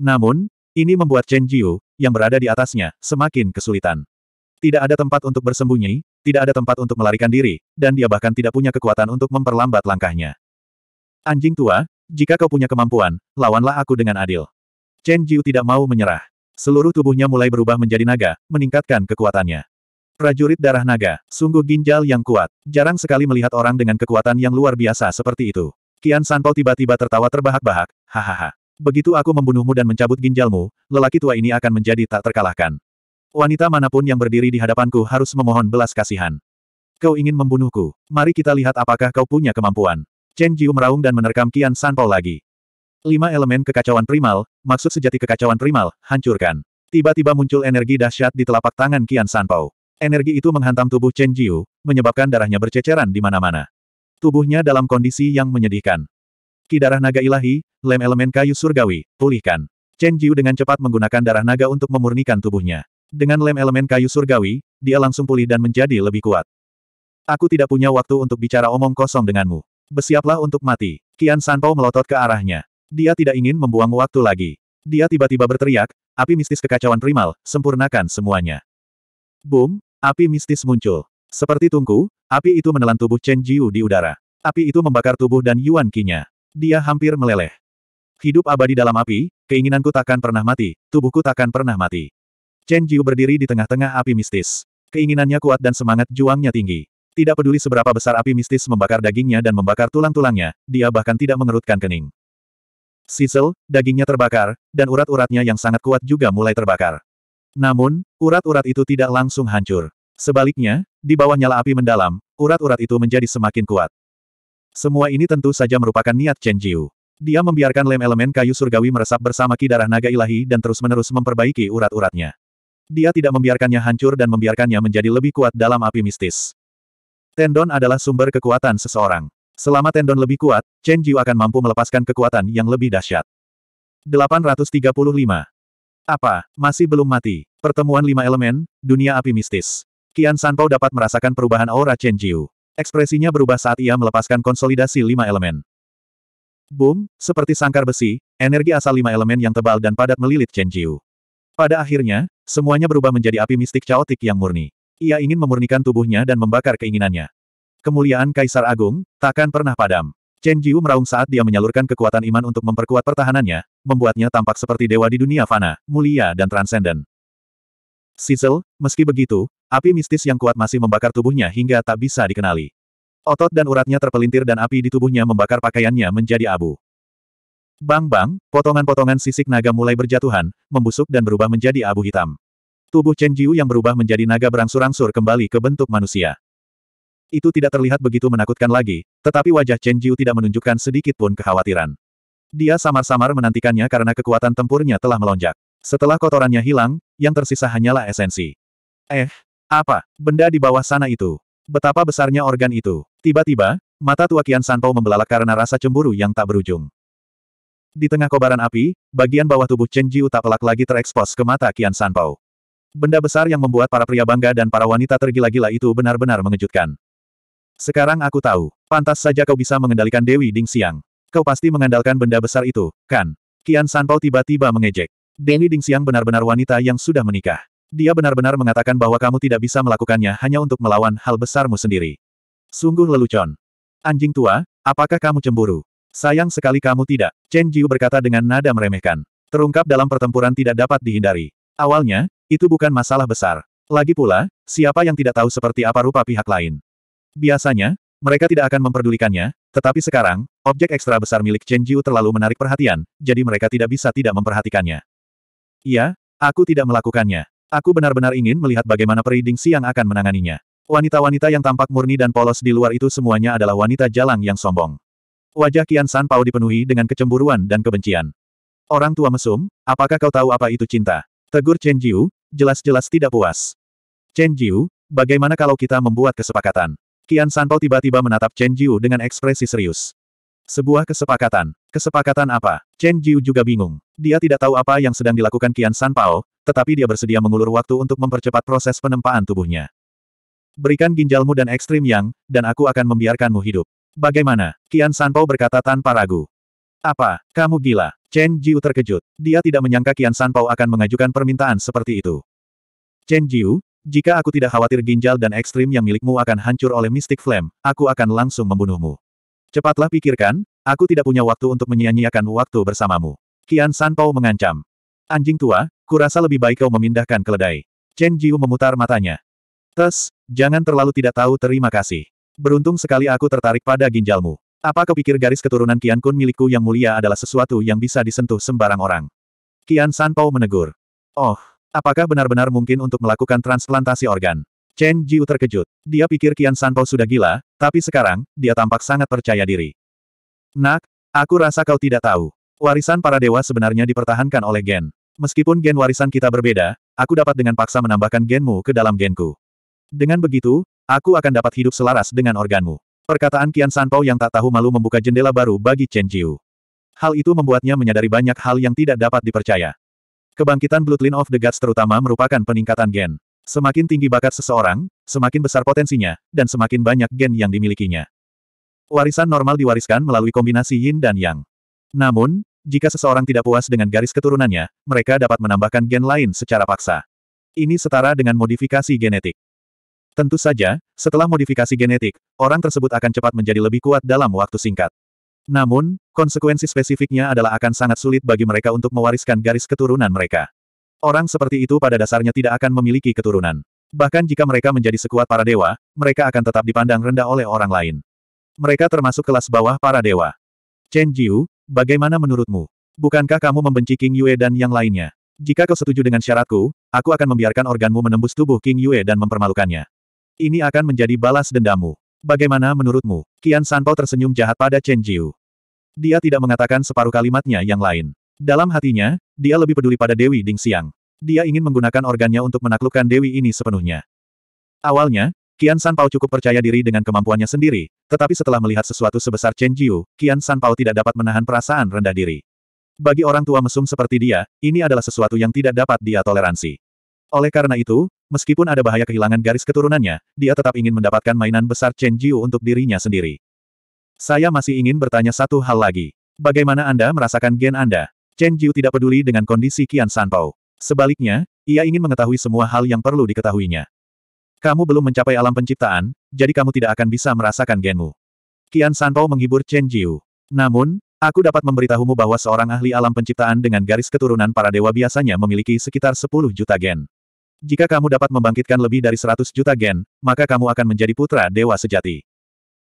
Namun, ini membuat Chen Jiu, yang berada di atasnya, semakin kesulitan. Tidak ada tempat untuk bersembunyi, tidak ada tempat untuk melarikan diri, dan dia bahkan tidak punya kekuatan untuk memperlambat langkahnya. Anjing tua, jika kau punya kemampuan, lawanlah aku dengan adil. Chen Jiu tidak mau menyerah. Seluruh tubuhnya mulai berubah menjadi naga, meningkatkan kekuatannya. Prajurit darah naga, sungguh ginjal yang kuat. Jarang sekali melihat orang dengan kekuatan yang luar biasa seperti itu. Kian Sanpo tiba-tiba tertawa terbahak-bahak, hahaha. Begitu aku membunuhmu dan mencabut ginjalmu, lelaki tua ini akan menjadi tak terkalahkan. Wanita manapun yang berdiri di hadapanku harus memohon belas kasihan. Kau ingin membunuhku, mari kita lihat apakah kau punya kemampuan. Chen Jiu meraung dan menerkam Kian Sanpo lagi. Lima elemen kekacauan primal, maksud sejati kekacauan primal, hancurkan. Tiba-tiba muncul energi dahsyat di telapak tangan Kian Sanpo. Energi itu menghantam tubuh Chen Jiu, menyebabkan darahnya berceceran di mana-mana. Tubuhnya dalam kondisi yang menyedihkan. Ki darah naga ilahi, lem elemen kayu surgawi, pulihkan. Chen Jiu dengan cepat menggunakan darah naga untuk memurnikan tubuhnya. Dengan lem elemen kayu surgawi, dia langsung pulih dan menjadi lebih kuat. Aku tidak punya waktu untuk bicara omong kosong denganmu. Bersiaplah untuk mati. Kian Sanpao melotot ke arahnya. Dia tidak ingin membuang waktu lagi. Dia tiba-tiba berteriak, api mistis kekacauan primal, sempurnakan semuanya. Boom, Api mistis muncul. Seperti tungku, api itu menelan tubuh Chen Jiu di udara. Api itu membakar tubuh dan Yuan Qinya. Dia hampir meleleh. Hidup abadi dalam api, keinginanku takkan pernah mati, tubuhku takkan pernah mati. Chen Jiu berdiri di tengah-tengah api mistis. Keinginannya kuat dan semangat juangnya tinggi. Tidak peduli seberapa besar api mistis membakar dagingnya dan membakar tulang-tulangnya, dia bahkan tidak mengerutkan kening. Sisel, dagingnya terbakar, dan urat-uratnya yang sangat kuat juga mulai terbakar. Namun, urat-urat itu tidak langsung hancur. Sebaliknya, di bawah nyala api mendalam, urat-urat itu menjadi semakin kuat. Semua ini tentu saja merupakan niat Chen Jiu. Dia membiarkan lem elemen kayu surgawi meresap bersama ki darah naga ilahi dan terus-menerus memperbaiki urat-uratnya. Dia tidak membiarkannya hancur dan membiarkannya menjadi lebih kuat dalam api mistis. Tendon adalah sumber kekuatan seseorang. Selama tendon lebih kuat, Chen Jiu akan mampu melepaskan kekuatan yang lebih dahsyat. 835. Apa, masih belum mati? Pertemuan lima elemen, dunia api mistis. Kian Sanpao dapat merasakan perubahan aura Chen Jiu. Ekspresinya berubah saat ia melepaskan konsolidasi lima elemen. Boom, seperti sangkar besi, energi asal lima elemen yang tebal dan padat melilit Chen Jiu. Pada akhirnya, semuanya berubah menjadi api mistik caotik yang murni. Ia ingin memurnikan tubuhnya dan membakar keinginannya. Kemuliaan Kaisar Agung, takkan pernah padam. Chen Jiu meraung saat dia menyalurkan kekuatan iman untuk memperkuat pertahanannya, membuatnya tampak seperti dewa di dunia fana, mulia dan transenden. Sizzle, meski begitu, api mistis yang kuat masih membakar tubuhnya hingga tak bisa dikenali. Otot dan uratnya terpelintir dan api di tubuhnya membakar pakaiannya menjadi abu. Bang-bang, potongan-potongan sisik naga mulai berjatuhan, membusuk dan berubah menjadi abu hitam. Tubuh Chen Jiu yang berubah menjadi naga berangsur-angsur kembali ke bentuk manusia. Itu tidak terlihat begitu menakutkan lagi, tetapi wajah Chen Jiu tidak menunjukkan sedikit pun kekhawatiran. Dia samar-samar menantikannya karena kekuatan tempurnya telah melonjak. Setelah kotorannya hilang, yang tersisa hanyalah esensi. Eh, apa? Benda di bawah sana itu. Betapa besarnya organ itu. Tiba-tiba, mata tua Kian Santo membelalak karena rasa cemburu yang tak berujung. Di tengah kobaran api, bagian bawah tubuh Chen Jiu tak pelak lagi terekspos ke mata Kian Santo. Benda besar yang membuat para pria bangga dan para wanita tergila-gila itu benar-benar mengejutkan. Sekarang aku tahu. Pantas saja kau bisa mengendalikan Dewi Ding Siang. Kau pasti mengandalkan benda besar itu, kan? Kian Sanpao tiba-tiba mengejek. Dewi Ding Siang benar-benar wanita yang sudah menikah. Dia benar-benar mengatakan bahwa kamu tidak bisa melakukannya hanya untuk melawan hal besarmu sendiri. Sungguh lelucon. Anjing tua, apakah kamu cemburu? Sayang sekali kamu tidak, Chen Jiu berkata dengan nada meremehkan. Terungkap dalam pertempuran tidak dapat dihindari. Awalnya, itu bukan masalah besar. Lagi pula, siapa yang tidak tahu seperti apa rupa pihak lain? Biasanya, mereka tidak akan memperdulikannya, tetapi sekarang, objek ekstra besar milik Chen Jiu terlalu menarik perhatian, jadi mereka tidak bisa tidak memperhatikannya. Iya, aku tidak melakukannya. Aku benar-benar ingin melihat bagaimana Periding Siang akan menanganinya. Wanita-wanita yang tampak murni dan polos di luar itu semuanya adalah wanita jalang yang sombong. Wajah Kian San Pao dipenuhi dengan kecemburuan dan kebencian. Orang tua mesum, apakah kau tahu apa itu cinta? Tegur Chen Jiu, jelas-jelas tidak puas. Chen Jiu, bagaimana kalau kita membuat kesepakatan? Kian Santo tiba-tiba menatap Chen Jiu dengan ekspresi serius. Sebuah kesepakatan. Kesepakatan apa? Chen Jiu juga bingung. Dia tidak tahu apa yang sedang dilakukan Kian Sanpao, tetapi dia bersedia mengulur waktu untuk mempercepat proses penempaan tubuhnya. Berikan ginjalmu dan ekstrim yang, dan aku akan membiarkanmu hidup. Bagaimana? Kian Sanpao berkata tanpa ragu. Apa? Kamu gila? Chen Jiu terkejut. Dia tidak menyangka Kian Sanpao akan mengajukan permintaan seperti itu. Chen Jiu, jika aku tidak khawatir ginjal dan ekstrim yang milikmu akan hancur oleh Mystic Flame, aku akan langsung membunuhmu. Cepatlah pikirkan, aku tidak punya waktu untuk menyia-nyiakan waktu bersamamu. Kian Sanpao mengancam. Anjing tua, kurasa lebih baik kau memindahkan keledai. Chen Jiu memutar matanya. Tes, jangan terlalu tidak tahu terima kasih. Beruntung sekali aku tertarik pada ginjalmu. Apa kau pikir garis keturunan Kian Kun milikku yang mulia adalah sesuatu yang bisa disentuh sembarang orang? Kian Sanpao menegur. Oh, Apakah benar-benar mungkin untuk melakukan transplantasi organ? Chen Jiu terkejut. Dia pikir Qian Sanpo sudah gila, tapi sekarang, dia tampak sangat percaya diri. Nak, aku rasa kau tidak tahu. Warisan para dewa sebenarnya dipertahankan oleh gen. Meskipun gen warisan kita berbeda, aku dapat dengan paksa menambahkan genmu ke dalam genku. Dengan begitu, aku akan dapat hidup selaras dengan organmu. Perkataan Qian Sanpo yang tak tahu malu membuka jendela baru bagi Chen Jiu. Hal itu membuatnya menyadari banyak hal yang tidak dapat dipercaya. Kebangkitan Bloodline of the Gods terutama merupakan peningkatan gen. Semakin tinggi bakat seseorang, semakin besar potensinya, dan semakin banyak gen yang dimilikinya. Warisan normal diwariskan melalui kombinasi yin dan yang. Namun, jika seseorang tidak puas dengan garis keturunannya, mereka dapat menambahkan gen lain secara paksa. Ini setara dengan modifikasi genetik. Tentu saja, setelah modifikasi genetik, orang tersebut akan cepat menjadi lebih kuat dalam waktu singkat. Namun, konsekuensi spesifiknya adalah akan sangat sulit bagi mereka untuk mewariskan garis keturunan mereka. Orang seperti itu pada dasarnya tidak akan memiliki keturunan. Bahkan jika mereka menjadi sekuat para dewa, mereka akan tetap dipandang rendah oleh orang lain. Mereka termasuk kelas bawah para dewa. Chen Jiu, bagaimana menurutmu? Bukankah kamu membenci King Yue dan yang lainnya? Jika kau setuju dengan syaratku, aku akan membiarkan organmu menembus tubuh King Yue dan mempermalukannya. Ini akan menjadi balas dendammu. Bagaimana menurutmu? Kian Sanpo tersenyum jahat pada Chen Jiu. Dia tidak mengatakan separuh kalimatnya yang lain. Dalam hatinya, dia lebih peduli pada Dewi Ding Xiang. Dia ingin menggunakan organnya untuk menaklukkan Dewi ini sepenuhnya. Awalnya, Kian Sanpao cukup percaya diri dengan kemampuannya sendiri, tetapi setelah melihat sesuatu sebesar Chen Jiu, Kian Sanpao tidak dapat menahan perasaan rendah diri. Bagi orang tua mesum seperti dia, ini adalah sesuatu yang tidak dapat dia toleransi. Oleh karena itu, Meskipun ada bahaya kehilangan garis keturunannya, dia tetap ingin mendapatkan mainan besar Chen Jiu untuk dirinya sendiri. Saya masih ingin bertanya satu hal lagi. Bagaimana Anda merasakan gen Anda? Chen Jiu tidak peduli dengan kondisi Qian Sanpao. Sebaliknya, ia ingin mengetahui semua hal yang perlu diketahuinya. Kamu belum mencapai alam penciptaan, jadi kamu tidak akan bisa merasakan genmu. Qian Sanpao menghibur Chen Jiu. Namun, aku dapat memberitahumu bahwa seorang ahli alam penciptaan dengan garis keturunan para dewa biasanya memiliki sekitar 10 juta gen. Jika kamu dapat membangkitkan lebih dari 100 juta gen, maka kamu akan menjadi putra dewa sejati.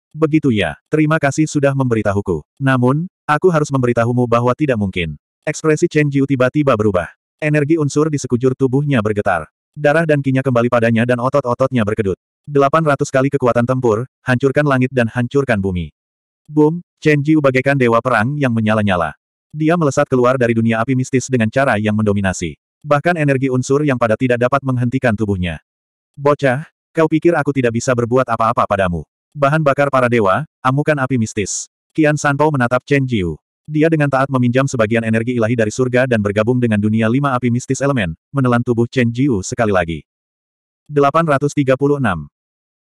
Begitu ya, terima kasih sudah memberitahuku. Namun, aku harus memberitahumu bahwa tidak mungkin. Ekspresi Chen Jiu tiba-tiba berubah. Energi unsur di sekujur tubuhnya bergetar. Darah dan kinya kembali padanya dan otot-ototnya berkedut. 800 kali kekuatan tempur, hancurkan langit dan hancurkan bumi. Boom, Chen Jiu bagaikan dewa perang yang menyala-nyala. Dia melesat keluar dari dunia api mistis dengan cara yang mendominasi. Bahkan energi unsur yang pada tidak dapat menghentikan tubuhnya. Bocah, kau pikir aku tidak bisa berbuat apa-apa padamu. Bahan bakar para dewa, amukan api mistis. Kian Sanpo menatap Chen Jiu. Dia dengan taat meminjam sebagian energi ilahi dari surga dan bergabung dengan dunia lima api mistis elemen, menelan tubuh Chen Jiu sekali lagi. 836.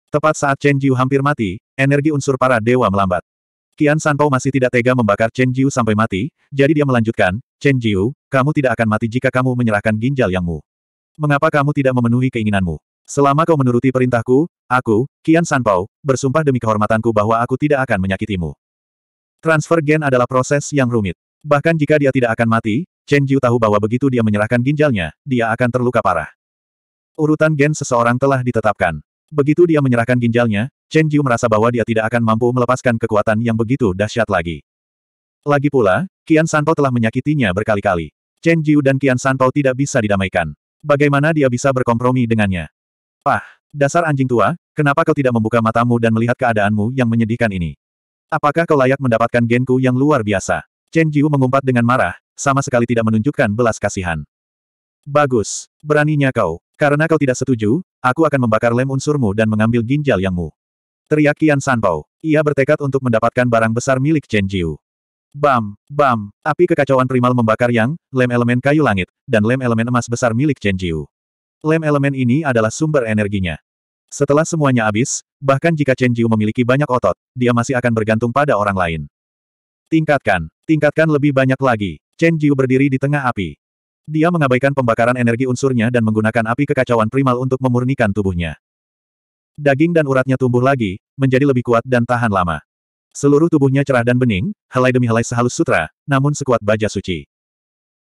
Tepat saat Chen Jiu hampir mati, energi unsur para dewa melambat. Kian Sanpao masih tidak tega membakar Chen Jiu sampai mati, jadi dia melanjutkan, Chen Jiu, kamu tidak akan mati jika kamu menyerahkan ginjal yangmu. Mengapa kamu tidak memenuhi keinginanmu? Selama kau menuruti perintahku, aku, Kian Sanpao, bersumpah demi kehormatanku bahwa aku tidak akan menyakitimu. Transfer gen adalah proses yang rumit. Bahkan jika dia tidak akan mati, Chen Jiu tahu bahwa begitu dia menyerahkan ginjalnya, dia akan terluka parah. Urutan gen seseorang telah ditetapkan. Begitu dia menyerahkan ginjalnya, Chen Jiu merasa bahwa dia tidak akan mampu melepaskan kekuatan yang begitu dahsyat lagi. Lagi pula, Qian Santo telah menyakitinya berkali-kali. Chen Jiu dan Qian Santo tidak bisa didamaikan. Bagaimana dia bisa berkompromi dengannya? Pah, dasar anjing tua, kenapa kau tidak membuka matamu dan melihat keadaanmu yang menyedihkan ini? Apakah kau layak mendapatkan genku yang luar biasa? Chen Jiu mengumpat dengan marah, sama sekali tidak menunjukkan belas kasihan. Bagus, beraninya kau. Karena kau tidak setuju, aku akan membakar lem unsurmu dan mengambil ginjal yangmu. Teriak Qian Sanpao. Ia bertekad untuk mendapatkan barang besar milik Chen Jiu. Bam, bam, api kekacauan primal membakar yang, lem elemen kayu langit, dan lem elemen emas besar milik Chen Jiu. Lem elemen ini adalah sumber energinya. Setelah semuanya habis, bahkan jika Chen Jiu memiliki banyak otot, dia masih akan bergantung pada orang lain. Tingkatkan, tingkatkan lebih banyak lagi. Chen Jiu berdiri di tengah api. Dia mengabaikan pembakaran energi unsurnya dan menggunakan api kekacauan primal untuk memurnikan tubuhnya. Daging dan uratnya tumbuh lagi, menjadi lebih kuat dan tahan lama. Seluruh tubuhnya cerah dan bening, helai demi helai sehalus sutra, namun sekuat baja suci.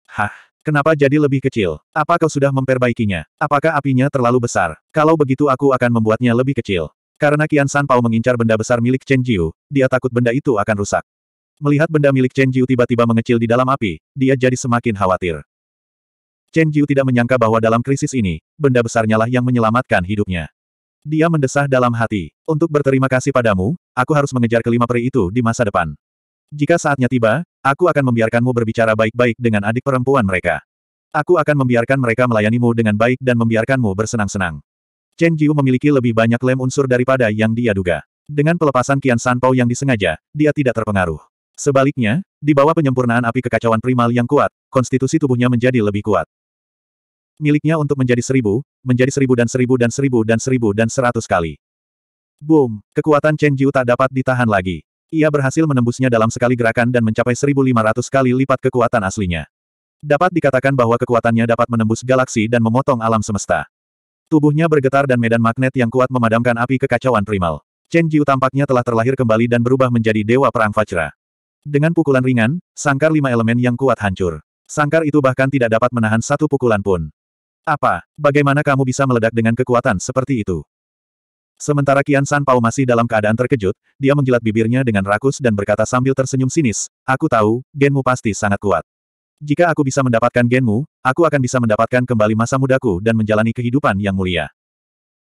Hah, kenapa jadi lebih kecil? Apa kau sudah memperbaikinya? Apakah apinya terlalu besar? Kalau begitu aku akan membuatnya lebih kecil. Karena Kian San Pao mengincar benda besar milik Chen Jiu, dia takut benda itu akan rusak. Melihat benda milik Chen Jiu tiba-tiba mengecil di dalam api, dia jadi semakin khawatir. Chen Jiu tidak menyangka bahwa dalam krisis ini, benda besarnya lah yang menyelamatkan hidupnya. Dia mendesah dalam hati. Untuk berterima kasih padamu, aku harus mengejar kelima peri itu di masa depan. Jika saatnya tiba, aku akan membiarkanmu berbicara baik-baik dengan adik perempuan mereka. Aku akan membiarkan mereka melayanimu dengan baik dan membiarkanmu bersenang-senang. Chen Jiu memiliki lebih banyak lem unsur daripada yang dia duga. Dengan pelepasan Kian San Pao yang disengaja, dia tidak terpengaruh. Sebaliknya, di bawah penyempurnaan api kekacauan primal yang kuat, konstitusi tubuhnya menjadi lebih kuat miliknya untuk menjadi seribu, menjadi seribu dan seribu dan seribu dan seribu dan seratus kali. Boom! Kekuatan Chen Jiu tak dapat ditahan lagi. Ia berhasil menembusnya dalam sekali gerakan dan mencapai 1500 kali lipat kekuatan aslinya. Dapat dikatakan bahwa kekuatannya dapat menembus galaksi dan memotong alam semesta. Tubuhnya bergetar dan medan magnet yang kuat memadamkan api kekacauan primal. Chen Jiu tampaknya telah terlahir kembali dan berubah menjadi Dewa Perang fajra. Dengan pukulan ringan, sangkar lima elemen yang kuat hancur. Sangkar itu bahkan tidak dapat menahan satu pukulan pun. Apa? Bagaimana kamu bisa meledak dengan kekuatan seperti itu? Sementara Kian San Pao masih dalam keadaan terkejut, dia menjilat bibirnya dengan rakus dan berkata sambil tersenyum sinis, Aku tahu, genmu pasti sangat kuat. Jika aku bisa mendapatkan genmu, aku akan bisa mendapatkan kembali masa mudaku dan menjalani kehidupan yang mulia.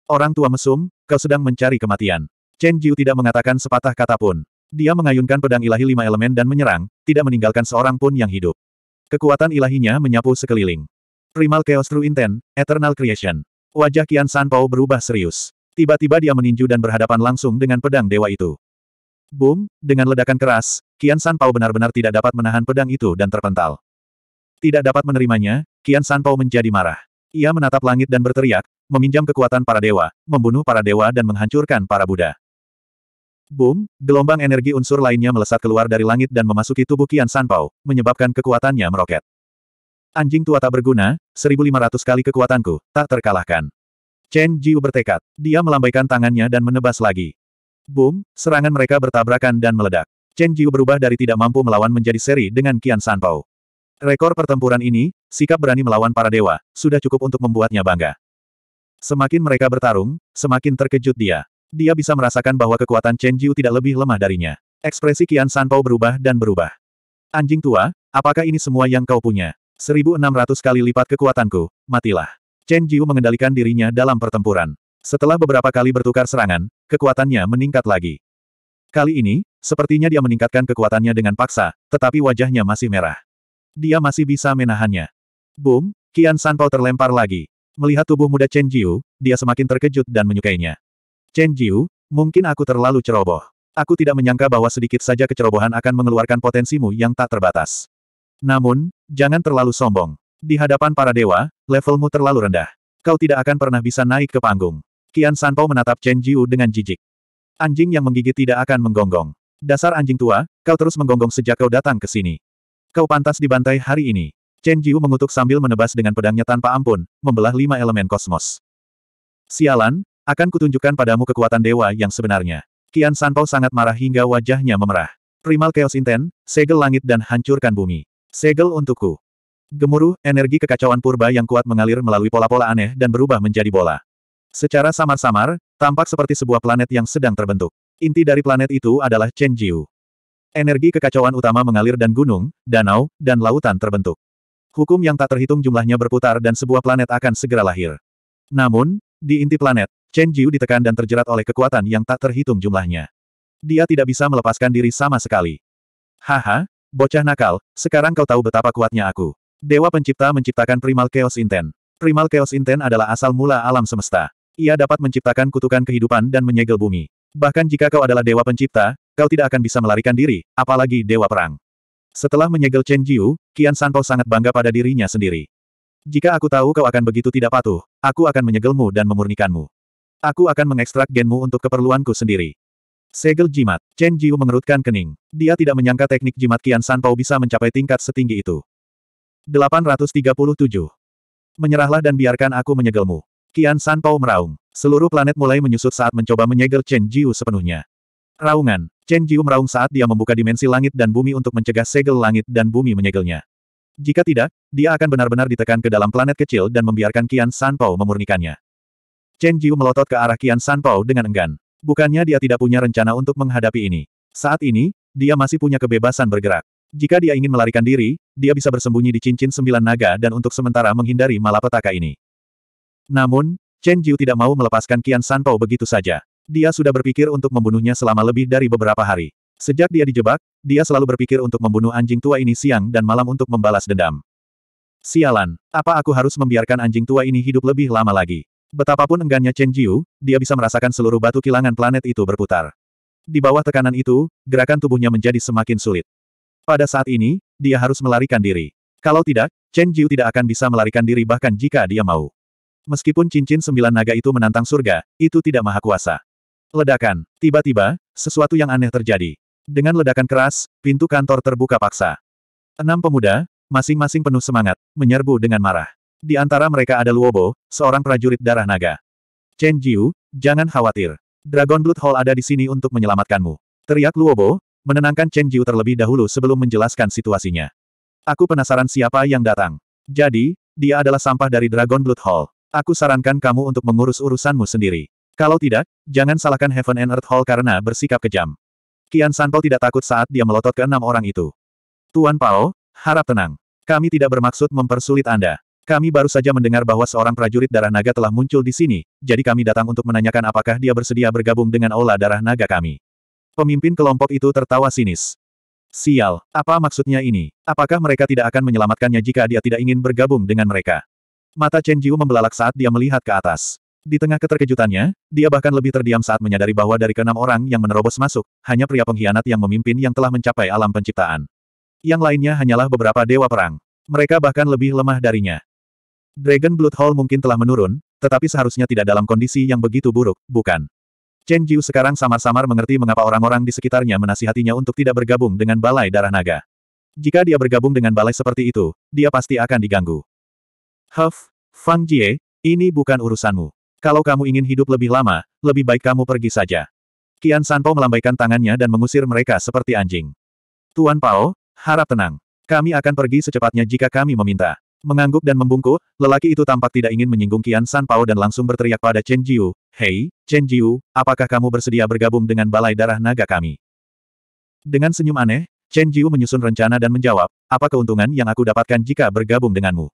Orang tua mesum, kau sedang mencari kematian. Chen Jiu tidak mengatakan sepatah kata pun. Dia mengayunkan pedang ilahi lima elemen dan menyerang, tidak meninggalkan seorang pun yang hidup. Kekuatan ilahinya menyapu sekeliling. Primal Chaos True Intent, Eternal Creation. Wajah Kian San Pao berubah serius. Tiba-tiba dia meninju dan berhadapan langsung dengan pedang dewa itu. Boom, dengan ledakan keras, Kian San Pao benar-benar tidak dapat menahan pedang itu dan terpental. Tidak dapat menerimanya, Kian San Pao menjadi marah. Ia menatap langit dan berteriak, meminjam kekuatan para dewa, membunuh para dewa dan menghancurkan para Buddha. Boom, gelombang energi unsur lainnya melesat keluar dari langit dan memasuki tubuh Kian San Pao, menyebabkan kekuatannya meroket. Anjing tua tak berguna, 1500 kali kekuatanku, tak terkalahkan. Chen Jiu bertekad. Dia melambaikan tangannya dan menebas lagi. Boom, serangan mereka bertabrakan dan meledak. Chen Jiu berubah dari tidak mampu melawan menjadi seri dengan Qian Sanpao. Rekor pertempuran ini, sikap berani melawan para dewa, sudah cukup untuk membuatnya bangga. Semakin mereka bertarung, semakin terkejut dia. Dia bisa merasakan bahwa kekuatan Chen Jiu tidak lebih lemah darinya. Ekspresi Qian Sanpao berubah dan berubah. Anjing tua, apakah ini semua yang kau punya? 1600 kali lipat kekuatanku, matilah. Chen Jiu mengendalikan dirinya dalam pertempuran. Setelah beberapa kali bertukar serangan, kekuatannya meningkat lagi. Kali ini, sepertinya dia meningkatkan kekuatannya dengan paksa, tetapi wajahnya masih merah. Dia masih bisa menahannya. Boom, Qian Sanpao terlempar lagi. Melihat tubuh muda Chen Jiu, dia semakin terkejut dan menyukainya. Chen Jiu, mungkin aku terlalu ceroboh. Aku tidak menyangka bahwa sedikit saja kecerobohan akan mengeluarkan potensimu yang tak terbatas. Namun, jangan terlalu sombong. Di hadapan para dewa, levelmu terlalu rendah. Kau tidak akan pernah bisa naik ke panggung. Kian Sanpo menatap Chen Jiu dengan jijik. Anjing yang menggigit tidak akan menggonggong. Dasar anjing tua, kau terus menggonggong sejak kau datang ke sini. Kau pantas dibantai hari ini. Chen Jiu mengutuk sambil menebas dengan pedangnya tanpa ampun, membelah lima elemen kosmos. Sialan, akan kutunjukkan padamu kekuatan dewa yang sebenarnya. Kian Sanpo sangat marah hingga wajahnya memerah. Primal Chaos Inten, segel langit dan hancurkan bumi. Segel untukku. Gemuruh, energi kekacauan purba yang kuat mengalir melalui pola-pola aneh dan berubah menjadi bola. Secara samar-samar, tampak seperti sebuah planet yang sedang terbentuk. Inti dari planet itu adalah Chen Jiu. Energi kekacauan utama mengalir dan gunung, danau, dan lautan terbentuk. Hukum yang tak terhitung jumlahnya berputar dan sebuah planet akan segera lahir. Namun, di inti planet, Chen Jiu ditekan dan terjerat oleh kekuatan yang tak terhitung jumlahnya. Dia tidak bisa melepaskan diri sama sekali. Haha, Bocah nakal, sekarang kau tahu betapa kuatnya aku. Dewa pencipta menciptakan primal chaos inten. Primal chaos inten adalah asal mula alam semesta. Ia dapat menciptakan kutukan kehidupan dan menyegel bumi. Bahkan jika kau adalah dewa pencipta, kau tidak akan bisa melarikan diri, apalagi dewa perang. Setelah menyegel Chen Jiu, Qian Sanpo sangat bangga pada dirinya sendiri. Jika aku tahu kau akan begitu tidak patuh, aku akan menyegelmu dan memurnikanmu. Aku akan mengekstrak genmu untuk keperluanku sendiri. Segel jimat. Chen Jiu mengerutkan kening. Dia tidak menyangka teknik jimat Kian Sanpao bisa mencapai tingkat setinggi itu. 837. Menyerahlah dan biarkan aku menyegelmu. Kian Sanpao meraung. Seluruh planet mulai menyusut saat mencoba menyegel Chen Jiu sepenuhnya. Raungan. Chen Jiu meraung saat dia membuka dimensi langit dan bumi untuk mencegah segel langit dan bumi menyegelnya. Jika tidak, dia akan benar-benar ditekan ke dalam planet kecil dan membiarkan Kian Sanpao memurnikannya. Chen Jiu melotot ke arah Kian Sanpao dengan enggan. Bukannya dia tidak punya rencana untuk menghadapi ini. Saat ini, dia masih punya kebebasan bergerak. Jika dia ingin melarikan diri, dia bisa bersembunyi di cincin sembilan naga dan untuk sementara menghindari malapetaka ini. Namun, Chen Jiu tidak mau melepaskan Qian Sanpao begitu saja. Dia sudah berpikir untuk membunuhnya selama lebih dari beberapa hari. Sejak dia dijebak, dia selalu berpikir untuk membunuh anjing tua ini siang dan malam untuk membalas dendam. Sialan, apa aku harus membiarkan anjing tua ini hidup lebih lama lagi? Betapapun enggannya Chen Jiu, dia bisa merasakan seluruh batu kilangan planet itu berputar. Di bawah tekanan itu, gerakan tubuhnya menjadi semakin sulit. Pada saat ini, dia harus melarikan diri. Kalau tidak, Chen Jiu tidak akan bisa melarikan diri bahkan jika dia mau. Meskipun cincin sembilan naga itu menantang surga, itu tidak maha kuasa. Ledakan. Tiba-tiba, sesuatu yang aneh terjadi. Dengan ledakan keras, pintu kantor terbuka paksa. Enam pemuda, masing-masing penuh semangat, menyerbu dengan marah. Di antara mereka ada Luobo, seorang prajurit darah naga. Chen Jiu, jangan khawatir. Dragon Blood Hall ada di sini untuk menyelamatkanmu. Teriak Luobo, menenangkan Chen Jiu terlebih dahulu sebelum menjelaskan situasinya. Aku penasaran siapa yang datang. Jadi, dia adalah sampah dari Dragon Blood Hall. Aku sarankan kamu untuk mengurus urusanmu sendiri. Kalau tidak, jangan salahkan Heaven and Earth Hall karena bersikap kejam. Kian Santol tidak takut saat dia melotot ke enam orang itu. Tuan Pao, harap tenang. Kami tidak bermaksud mempersulit Anda. Kami baru saja mendengar bahwa seorang prajurit darah naga telah muncul di sini, jadi kami datang untuk menanyakan apakah dia bersedia bergabung dengan aula darah naga kami. Pemimpin kelompok itu tertawa sinis. Sial, apa maksudnya ini? Apakah mereka tidak akan menyelamatkannya jika dia tidak ingin bergabung dengan mereka? Mata Chen Jiu membelalak saat dia melihat ke atas. Di tengah keterkejutannya, dia bahkan lebih terdiam saat menyadari bahwa dari keenam orang yang menerobos masuk, hanya pria pengkhianat yang memimpin yang telah mencapai alam penciptaan. Yang lainnya hanyalah beberapa dewa perang. Mereka bahkan lebih lemah darinya. Dragon Blood Hall mungkin telah menurun, tetapi seharusnya tidak dalam kondisi yang begitu buruk, bukan? Chen Jiu sekarang samar-samar mengerti mengapa orang-orang di sekitarnya menasihatinya untuk tidak bergabung dengan Balai Darah Naga. Jika dia bergabung dengan balai seperti itu, dia pasti akan diganggu. Huff, Fang Jie, ini bukan urusanmu. Kalau kamu ingin hidup lebih lama, lebih baik kamu pergi saja. Kian Sanpo melambaikan tangannya dan mengusir mereka seperti anjing. Tuan Pao, harap tenang. Kami akan pergi secepatnya jika kami meminta. Mengangguk dan membungkuk, lelaki itu tampak tidak ingin menyinggung Kian San Pao dan langsung berteriak pada Chen Jiu, Hei, Chen Jiu, apakah kamu bersedia bergabung dengan Balai Darah Naga kami? Dengan senyum aneh, Chen Jiu menyusun rencana dan menjawab, apa keuntungan yang aku dapatkan jika bergabung denganmu?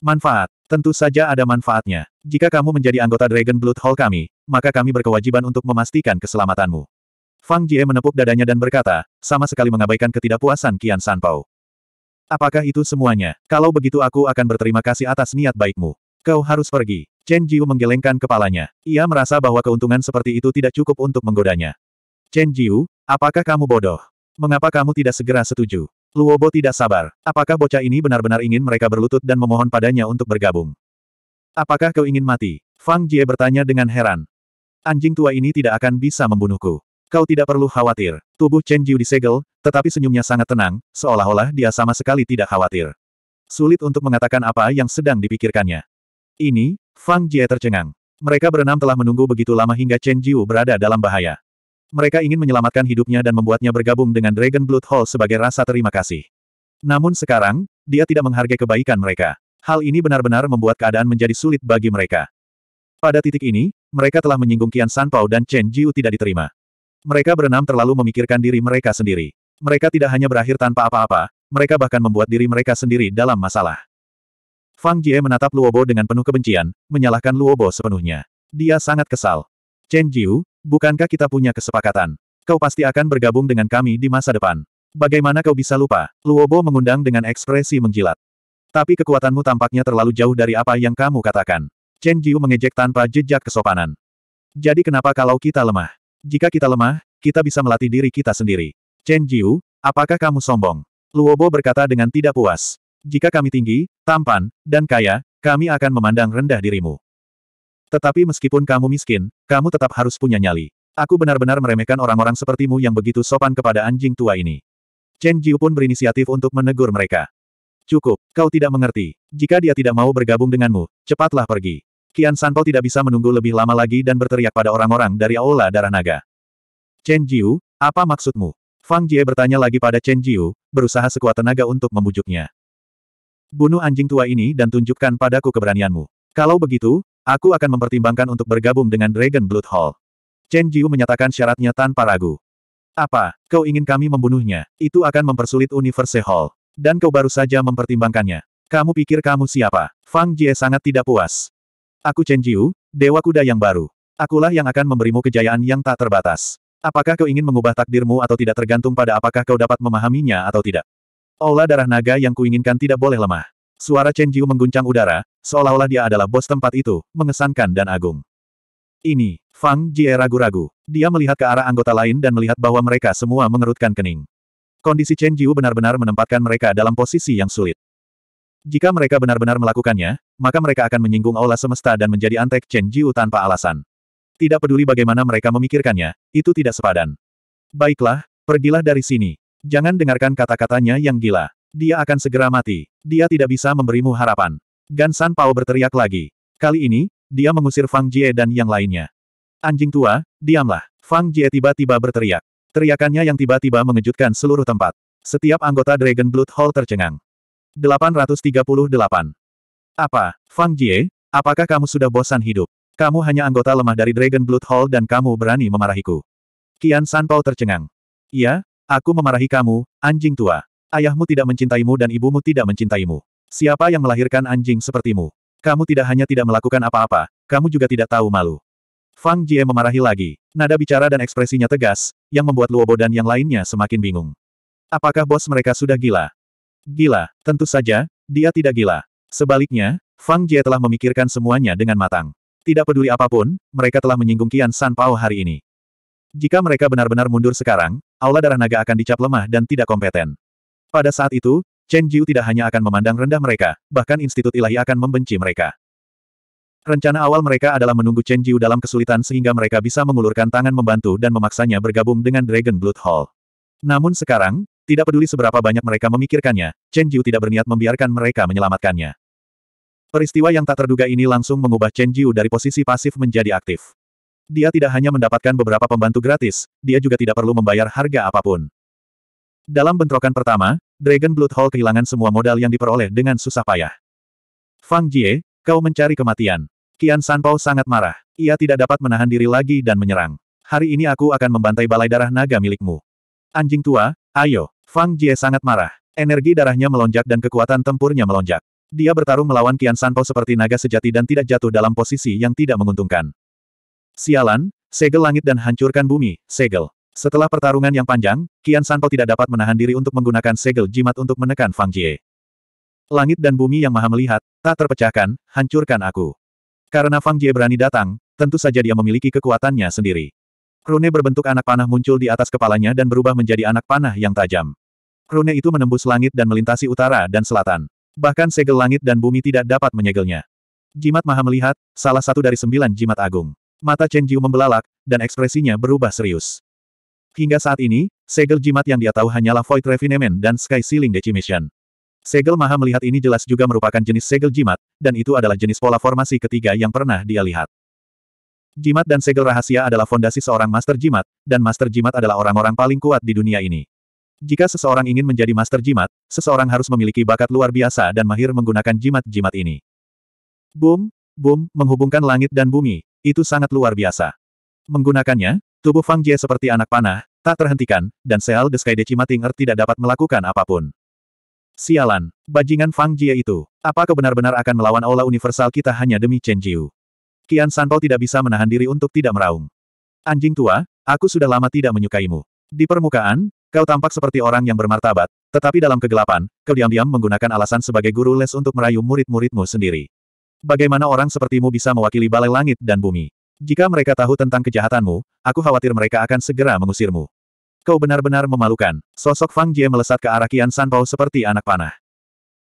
Manfaat. Tentu saja ada manfaatnya. Jika kamu menjadi anggota Dragon Blood Hall kami, maka kami berkewajiban untuk memastikan keselamatanmu. Fang Jie menepuk dadanya dan berkata, sama sekali mengabaikan ketidakpuasan Qian Pao. Apakah itu semuanya? Kalau begitu aku akan berterima kasih atas niat baikmu. Kau harus pergi. Chen Jiu menggelengkan kepalanya. Ia merasa bahwa keuntungan seperti itu tidak cukup untuk menggodanya. Chen Jiu, apakah kamu bodoh? Mengapa kamu tidak segera setuju? Luobo tidak sabar. Apakah bocah ini benar-benar ingin mereka berlutut dan memohon padanya untuk bergabung? Apakah kau ingin mati? Fang Jie bertanya dengan heran. Anjing tua ini tidak akan bisa membunuhku. Kau tidak perlu khawatir. Tubuh Chen Jiu disegel, tetapi senyumnya sangat tenang, seolah-olah dia sama sekali tidak khawatir. Sulit untuk mengatakan apa yang sedang dipikirkannya. Ini, Fang Jie tercengang. Mereka berenam telah menunggu begitu lama hingga Chen Jiu berada dalam bahaya. Mereka ingin menyelamatkan hidupnya dan membuatnya bergabung dengan Dragon Blood Hall sebagai rasa terima kasih. Namun sekarang, dia tidak menghargai kebaikan mereka. Hal ini benar-benar membuat keadaan menjadi sulit bagi mereka. Pada titik ini, mereka telah menyinggung Kian San Pao dan Chen Jiu tidak diterima. Mereka berenam terlalu memikirkan diri mereka sendiri. Mereka tidak hanya berakhir tanpa apa-apa, mereka bahkan membuat diri mereka sendiri dalam masalah. Fang Jie menatap Luobo dengan penuh kebencian, menyalahkan Luobo sepenuhnya. Dia sangat kesal. Chen Jiu, bukankah kita punya kesepakatan? Kau pasti akan bergabung dengan kami di masa depan. Bagaimana kau bisa lupa? Luobo mengundang dengan ekspresi menjilat. Tapi kekuatanmu tampaknya terlalu jauh dari apa yang kamu katakan. Chen Jiu mengejek tanpa jejak kesopanan. Jadi kenapa kalau kita lemah? Jika kita lemah, kita bisa melatih diri kita sendiri. Chen Jiu, apakah kamu sombong? Luobo berkata dengan tidak puas. Jika kami tinggi, tampan, dan kaya, kami akan memandang rendah dirimu. Tetapi meskipun kamu miskin, kamu tetap harus punya nyali. Aku benar-benar meremehkan orang-orang sepertimu yang begitu sopan kepada anjing tua ini. Chen Jiu pun berinisiatif untuk menegur mereka. Cukup, kau tidak mengerti. Jika dia tidak mau bergabung denganmu, cepatlah pergi. Kian Santo tidak bisa menunggu lebih lama lagi dan berteriak pada orang-orang dari Aula Darah Naga. Chen Jiu, apa maksudmu? Fang Jie bertanya lagi pada Chen Jiu, berusaha sekuat tenaga untuk membujuknya. Bunuh anjing tua ini dan tunjukkan padaku keberanianmu. Kalau begitu, aku akan mempertimbangkan untuk bergabung dengan Dragon Blood Hall. Chen Jiu menyatakan syaratnya tanpa ragu. Apa, kau ingin kami membunuhnya? Itu akan mempersulit Universe Hall. Dan kau baru saja mempertimbangkannya. Kamu pikir kamu siapa? Fang Jie sangat tidak puas. Aku Chen Jiu, Dewa Kuda yang baru. Akulah yang akan memberimu kejayaan yang tak terbatas. Apakah kau ingin mengubah takdirmu atau tidak tergantung pada apakah kau dapat memahaminya atau tidak. Aula darah naga yang kuinginkan tidak boleh lemah. Suara Chen Jiu mengguncang udara, seolah-olah dia adalah bos tempat itu, mengesankan dan agung. Ini, Fang Jie ragu-ragu. Dia melihat ke arah anggota lain dan melihat bahwa mereka semua mengerutkan kening. Kondisi Chen Jiu benar-benar menempatkan mereka dalam posisi yang sulit. Jika mereka benar-benar melakukannya, maka mereka akan menyinggung aula semesta dan menjadi antek Chen Jiu tanpa alasan. Tidak peduli bagaimana mereka memikirkannya, itu tidak sepadan. Baiklah, pergilah dari sini. Jangan dengarkan kata-katanya yang gila. Dia akan segera mati. Dia tidak bisa memberimu harapan. Gan San Pao berteriak lagi. Kali ini, dia mengusir Fang Jie dan yang lainnya. Anjing tua, diamlah. Fang Jie tiba-tiba berteriak. Teriakannya yang tiba-tiba mengejutkan seluruh tempat. Setiap anggota Dragon Blood Hall tercengang. 838. Apa, Fang Jie, apakah kamu sudah bosan hidup? Kamu hanya anggota lemah dari Dragon Blood Hall dan kamu berani memarahiku. Kian Pao tercengang. Iya, aku memarahi kamu, anjing tua. Ayahmu tidak mencintaimu dan ibumu tidak mencintaimu. Siapa yang melahirkan anjing sepertimu? Kamu tidak hanya tidak melakukan apa-apa, kamu juga tidak tahu malu. Fang Jie memarahi lagi. Nada bicara dan ekspresinya tegas, yang membuat Luobo dan yang lainnya semakin bingung. Apakah bos mereka sudah gila? Gila, tentu saja, dia tidak gila. Sebaliknya, Fang Jie telah memikirkan semuanya dengan matang. Tidak peduli apapun, mereka telah menyinggung kian San Pao hari ini. Jika mereka benar-benar mundur sekarang, aula darah naga akan dicap lemah dan tidak kompeten. Pada saat itu, Chen Jiu tidak hanya akan memandang rendah mereka, bahkan Institut Ilahi akan membenci mereka. Rencana awal mereka adalah menunggu Chen Jiu dalam kesulitan sehingga mereka bisa mengulurkan tangan membantu dan memaksanya bergabung dengan Dragon Blood Hall. Namun sekarang, tidak peduli seberapa banyak mereka memikirkannya, Chen Jiu tidak berniat membiarkan mereka menyelamatkannya. Peristiwa yang tak terduga ini langsung mengubah Chen Jiu dari posisi pasif menjadi aktif. Dia tidak hanya mendapatkan beberapa pembantu gratis, dia juga tidak perlu membayar harga apapun. Dalam bentrokan pertama, Dragon Blood Hall kehilangan semua modal yang diperoleh dengan susah payah. Fang Jie, kau mencari kematian. Qian Sanpao sangat marah. Ia tidak dapat menahan diri lagi dan menyerang. Hari ini aku akan membantai balai darah naga milikmu. Anjing tua, ayo. Fang Jie sangat marah. Energi darahnya melonjak dan kekuatan tempurnya melonjak. Dia bertarung melawan Kian Sanpo seperti naga sejati dan tidak jatuh dalam posisi yang tidak menguntungkan. Sialan, segel langit dan hancurkan bumi, segel. Setelah pertarungan yang panjang, Kian Sanpo tidak dapat menahan diri untuk menggunakan segel jimat untuk menekan Fang Jie. Langit dan bumi yang maha melihat, tak terpecahkan, hancurkan aku. Karena Fang Jie berani datang, tentu saja dia memiliki kekuatannya sendiri. Rune berbentuk anak panah muncul di atas kepalanya dan berubah menjadi anak panah yang tajam. Rune itu menembus langit dan melintasi utara dan selatan. Bahkan segel langit dan bumi tidak dapat menyegelnya. Jimat Maha melihat, salah satu dari sembilan jimat agung. Mata Chen Jiu membelalak, dan ekspresinya berubah serius. Hingga saat ini, segel jimat yang dia tahu hanyalah Void Refinement dan Sky Ceiling Decimation. Segel maha melihat ini jelas juga merupakan jenis segel jimat, dan itu adalah jenis pola formasi ketiga yang pernah dia lihat. Jimat dan segel rahasia adalah fondasi seorang master jimat, dan master jimat adalah orang-orang paling kuat di dunia ini. Jika seseorang ingin menjadi master jimat, seseorang harus memiliki bakat luar biasa dan mahir menggunakan jimat-jimat ini. Boom, boom, menghubungkan langit dan bumi, itu sangat luar biasa. Menggunakannya, tubuh Fang Jie seperti anak panah, tak terhentikan, dan Seal The Sky tidak dapat melakukan apapun. Sialan, bajingan Fang Jie itu, apakah benar-benar akan melawan Aula Universal kita hanya demi Chen Jiu? Kian Santo tidak bisa menahan diri untuk tidak meraung. Anjing tua, aku sudah lama tidak menyukaimu. Di permukaan, kau tampak seperti orang yang bermartabat, tetapi dalam kegelapan, kau diam-diam menggunakan alasan sebagai guru les untuk merayu murid-muridmu sendiri. Bagaimana orang sepertimu bisa mewakili balai langit dan bumi? Jika mereka tahu tentang kejahatanmu, aku khawatir mereka akan segera mengusirmu. Kau benar-benar memalukan. Sosok Fang Jie melesat ke arah Kian Sanpao seperti anak panah.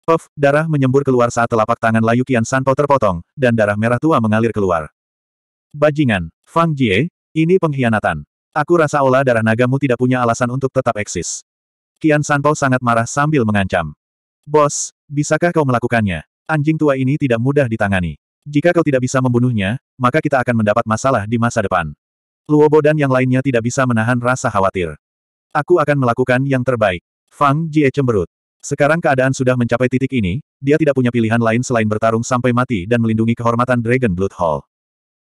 Of, darah menyembur keluar saat telapak tangan Layu Qian Sanpo terpotong, dan darah merah tua mengalir keluar. Bajingan, Fang Jie, ini pengkhianatan. Aku rasa olah darah nagamu tidak punya alasan untuk tetap eksis. Qian Sanpo sangat marah sambil mengancam. Bos, bisakah kau melakukannya? Anjing tua ini tidak mudah ditangani. Jika kau tidak bisa membunuhnya, maka kita akan mendapat masalah di masa depan. Luobo dan yang lainnya tidak bisa menahan rasa khawatir. Aku akan melakukan yang terbaik. Fang Jie cemberut. Sekarang keadaan sudah mencapai titik ini, dia tidak punya pilihan lain selain bertarung sampai mati dan melindungi kehormatan Dragon Blood Hall.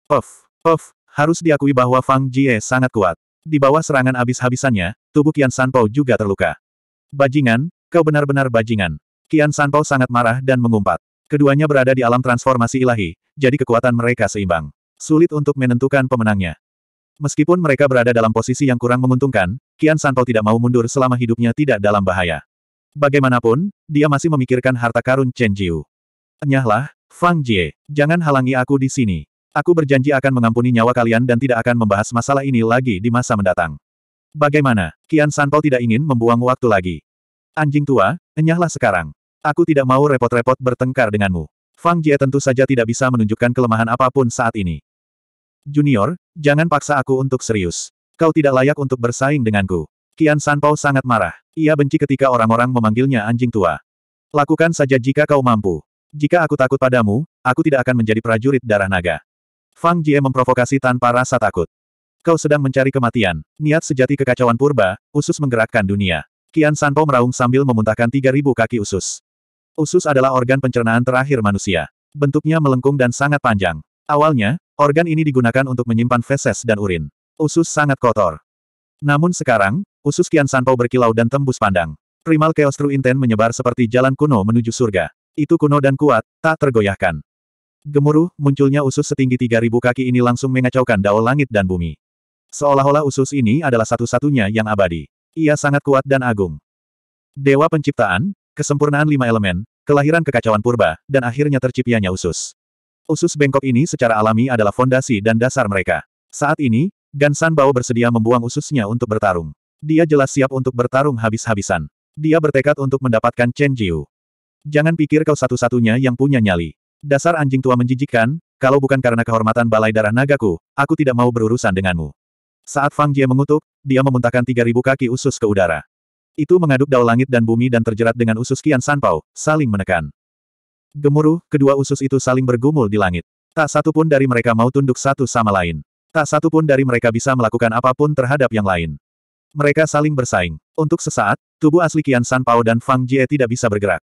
Puff, puff, harus diakui bahwa Fang Jie sangat kuat. Di bawah serangan abis-habisannya, tubuh Qian Sanpo juga terluka. Bajingan, kau benar-benar bajingan. Qian Sanpo sangat marah dan mengumpat. Keduanya berada di alam transformasi ilahi, jadi kekuatan mereka seimbang. Sulit untuk menentukan pemenangnya. Meskipun mereka berada dalam posisi yang kurang menguntungkan, Qian Sanpo tidak mau mundur selama hidupnya tidak dalam bahaya. Bagaimanapun, dia masih memikirkan harta karun Chen Jiu. Enyahlah, Fang Jie, jangan halangi aku di sini. Aku berjanji akan mengampuni nyawa kalian dan tidak akan membahas masalah ini lagi di masa mendatang. Bagaimana? Kian Sanpo tidak ingin membuang waktu lagi. Anjing tua, enyahlah sekarang. Aku tidak mau repot-repot bertengkar denganmu. Fang Jie tentu saja tidak bisa menunjukkan kelemahan apapun saat ini. Junior, jangan paksa aku untuk serius. Kau tidak layak untuk bersaing denganku. Kian Sanpao sangat marah. Ia benci ketika orang-orang memanggilnya anjing tua. Lakukan saja jika kau mampu. Jika aku takut padamu, aku tidak akan menjadi prajurit darah naga. Fang Jie memprovokasi tanpa rasa takut. Kau sedang mencari kematian. Niat sejati kekacauan purba, usus menggerakkan dunia. Kian Sanpao meraung sambil memuntahkan 3000 kaki usus. Usus adalah organ pencernaan terakhir manusia. Bentuknya melengkung dan sangat panjang. Awalnya, organ ini digunakan untuk menyimpan feses dan urin. Usus sangat kotor. Namun sekarang, Usus Kian Sanpao berkilau dan tembus pandang. Primal Chaos True Intent menyebar seperti jalan kuno menuju surga. Itu kuno dan kuat, tak tergoyahkan. Gemuruh, munculnya usus setinggi 3000 kaki ini langsung mengacaukan dao langit dan bumi. Seolah-olah usus ini adalah satu-satunya yang abadi. Ia sangat kuat dan agung. Dewa penciptaan, kesempurnaan lima elemen, kelahiran kekacauan purba, dan akhirnya terciptanya usus. Usus bengkok ini secara alami adalah fondasi dan dasar mereka. Saat ini, Gansan Bao bersedia membuang ususnya untuk bertarung. Dia jelas siap untuk bertarung habis-habisan. Dia bertekad untuk mendapatkan Chen Jiu. Jangan pikir kau satu-satunya yang punya nyali. Dasar anjing tua menjijikkan, kalau bukan karena kehormatan balai darah nagaku, aku tidak mau berurusan denganmu. Saat Fang Jie mengutuk, dia memuntahkan 3.000 kaki usus ke udara. Itu mengaduk daun langit dan bumi dan terjerat dengan usus Kian Sanpao, saling menekan. Gemuruh, kedua usus itu saling bergumul di langit. Tak satu pun dari mereka mau tunduk satu sama lain. Tak satu pun dari mereka bisa melakukan apapun terhadap yang lain. Mereka saling bersaing. Untuk sesaat, tubuh asli Kian San Pao dan Fang Jie tidak bisa bergerak.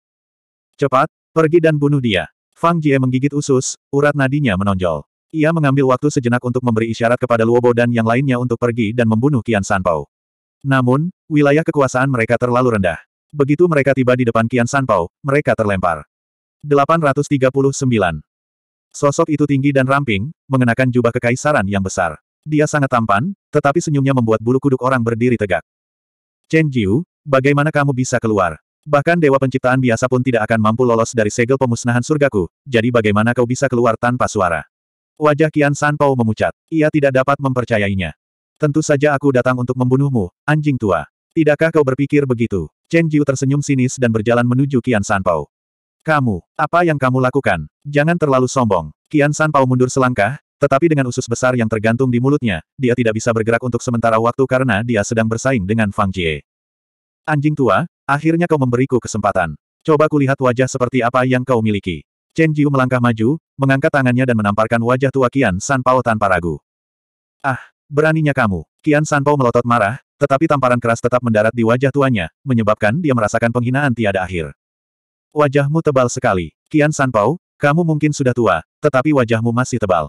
Cepat, pergi dan bunuh dia. Fang Jie menggigit usus, urat nadinya menonjol. Ia mengambil waktu sejenak untuk memberi isyarat kepada Luobo dan yang lainnya untuk pergi dan membunuh Kian San Pao. Namun, wilayah kekuasaan mereka terlalu rendah. Begitu mereka tiba di depan Kian San Pao, mereka terlempar. 839. Sosok itu tinggi dan ramping, mengenakan jubah kekaisaran yang besar. Dia sangat tampan, tetapi senyumnya membuat bulu kuduk orang berdiri tegak. Chen Jiu, bagaimana kamu bisa keluar? Bahkan dewa penciptaan biasa pun tidak akan mampu lolos dari segel pemusnahan surgaku, jadi bagaimana kau bisa keluar tanpa suara? Wajah Qian Pao memucat. Ia tidak dapat mempercayainya. Tentu saja aku datang untuk membunuhmu, anjing tua. Tidakkah kau berpikir begitu? Chen Jiu tersenyum sinis dan berjalan menuju Qian Pao. Kamu, apa yang kamu lakukan? Jangan terlalu sombong. Qian Pao mundur selangkah, tetapi dengan usus besar yang tergantung di mulutnya, dia tidak bisa bergerak untuk sementara waktu karena dia sedang bersaing dengan Fang Jie. Anjing tua, akhirnya kau memberiku kesempatan. Coba kulihat wajah seperti apa yang kau miliki. Chen Jiu melangkah maju, mengangkat tangannya dan menamparkan wajah tua Kian San Pao tanpa ragu. Ah, beraninya kamu. Kian San Pao melotot marah, tetapi tamparan keras tetap mendarat di wajah tuanya, menyebabkan dia merasakan penghinaan tiada akhir. Wajahmu tebal sekali. Kian San Pao. kamu mungkin sudah tua, tetapi wajahmu masih tebal.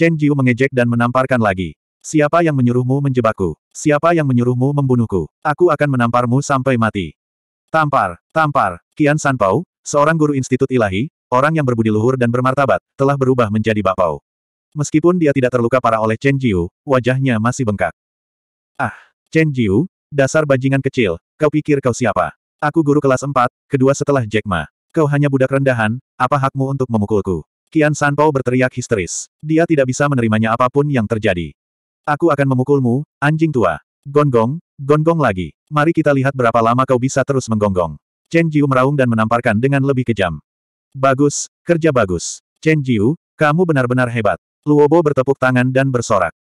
Chen Jiu mengejek dan menamparkan lagi. Siapa yang menyuruhmu menjebakku? Siapa yang menyuruhmu membunuhku? Aku akan menamparmu sampai mati. Tampar, tampar, Qian Sanpao, seorang guru institut ilahi, orang yang berbudi luhur dan bermartabat, telah berubah menjadi bapau. Meskipun dia tidak terluka parah oleh Chen Jiu, wajahnya masih bengkak. Ah, Chen Jiu, dasar bajingan kecil, kau pikir kau siapa? Aku guru kelas 4, kedua setelah Jack Ma. Kau hanya budak rendahan, apa hakmu untuk memukulku? Kian Sanpao berteriak histeris. Dia tidak bisa menerimanya apapun yang terjadi. Aku akan memukulmu, anjing tua. Gonggong, gonggong lagi. Mari kita lihat berapa lama kau bisa terus menggonggong. Chen Jiu meraung dan menamparkan dengan lebih kejam. Bagus, kerja bagus. Chen Jiu, kamu benar-benar hebat. Luobo bertepuk tangan dan bersorak.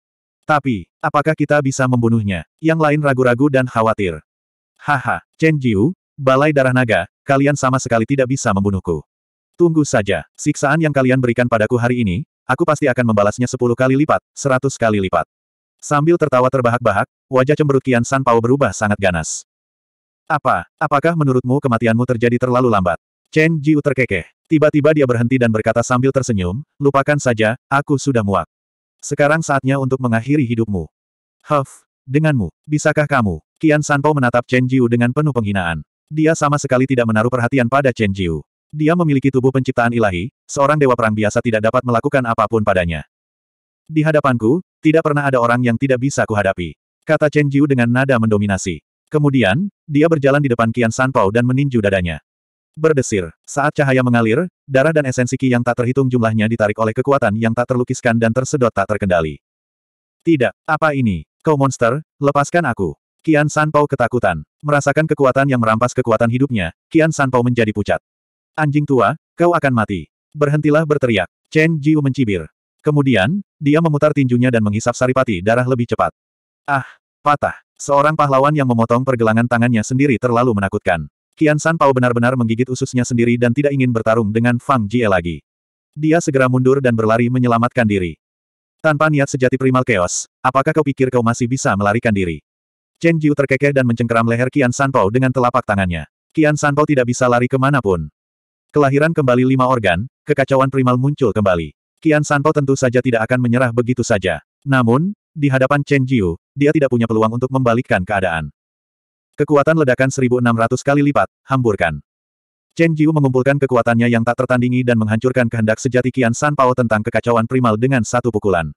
Tapi, apakah kita bisa membunuhnya? Yang lain ragu-ragu dan khawatir. Haha, Chen Jiu, Balai Darah Naga, kalian sama sekali tidak bisa membunuhku. Tunggu saja, siksaan yang kalian berikan padaku hari ini, aku pasti akan membalasnya sepuluh kali lipat, seratus kali lipat. Sambil tertawa terbahak-bahak, wajah cemberut Kian San Pao berubah sangat ganas. Apa, apakah menurutmu kematianmu terjadi terlalu lambat? Chen Jiu terkekeh. Tiba-tiba dia berhenti dan berkata sambil tersenyum, lupakan saja, aku sudah muak. Sekarang saatnya untuk mengakhiri hidupmu. Huff, denganmu, bisakah kamu? Kian San Pao menatap Chen Jiu dengan penuh penghinaan. Dia sama sekali tidak menaruh perhatian pada Chen Jiu. Dia memiliki tubuh penciptaan ilahi, seorang dewa perang biasa tidak dapat melakukan apapun padanya. Di hadapanku, tidak pernah ada orang yang tidak bisa kuhadapi. Kata Chen Jiu dengan nada mendominasi. Kemudian, dia berjalan di depan Kian Pao dan meninju dadanya. Berdesir, saat cahaya mengalir, darah dan esensi Ki yang tak terhitung jumlahnya ditarik oleh kekuatan yang tak terlukiskan dan tersedot tak terkendali. Tidak, apa ini? Kau monster, lepaskan aku. Kian Pao ketakutan. Merasakan kekuatan yang merampas kekuatan hidupnya, Kian Pao menjadi pucat. Anjing tua, kau akan mati. Berhentilah berteriak. Chen Jiu mencibir. Kemudian, dia memutar tinjunya dan menghisap saripati darah lebih cepat. Ah, patah. Seorang pahlawan yang memotong pergelangan tangannya sendiri terlalu menakutkan. Kian San Pao benar-benar menggigit ususnya sendiri dan tidak ingin bertarung dengan Fang Jie lagi. Dia segera mundur dan berlari menyelamatkan diri. Tanpa niat sejati primal chaos, apakah kau pikir kau masih bisa melarikan diri? Chen Jiu terkekeh dan mencengkeram leher Kian San Pao dengan telapak tangannya. Kian San Pao tidak bisa lari kemanapun. Kelahiran kembali lima organ, kekacauan primal muncul kembali. Kian Santo tentu saja tidak akan menyerah begitu saja. Namun, di hadapan Chen Jiu, dia tidak punya peluang untuk membalikkan keadaan. Kekuatan ledakan 1600 kali lipat, hamburkan. Chen Jiu mengumpulkan kekuatannya yang tak tertandingi dan menghancurkan kehendak sejati Kian San Pao tentang kekacauan primal dengan satu pukulan.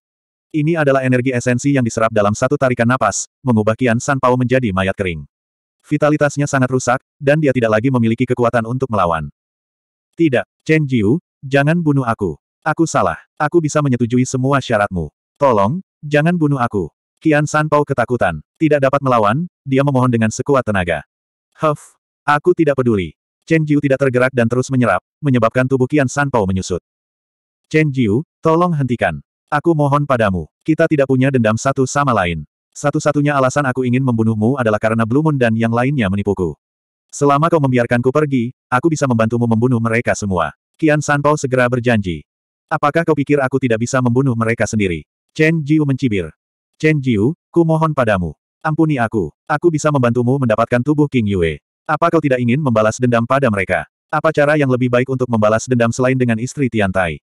Ini adalah energi esensi yang diserap dalam satu tarikan napas, mengubah Kian San Pao menjadi mayat kering. Vitalitasnya sangat rusak, dan dia tidak lagi memiliki kekuatan untuk melawan. Tidak, Chen Jiu, jangan bunuh aku. Aku salah. Aku bisa menyetujui semua syaratmu. Tolong, jangan bunuh aku. Kian Pao ketakutan. Tidak dapat melawan, dia memohon dengan sekuat tenaga. Huff, aku tidak peduli. Chen Jiu tidak tergerak dan terus menyerap, menyebabkan tubuh Kian Pao menyusut. Chen Jiu, tolong hentikan. Aku mohon padamu, kita tidak punya dendam satu sama lain. Satu-satunya alasan aku ingin membunuhmu adalah karena Blue Moon dan yang lainnya menipuku. Selama kau membiarkanku pergi, aku bisa membantumu membunuh mereka semua. Kian Sanpao segera berjanji. Apakah kau pikir aku tidak bisa membunuh mereka sendiri? Chen Jiu mencibir. Chen Jiu, ku mohon padamu. Ampuni aku. Aku bisa membantumu mendapatkan tubuh King Yue. Apa kau tidak ingin membalas dendam pada mereka? Apa cara yang lebih baik untuk membalas dendam selain dengan istri Tian Tai?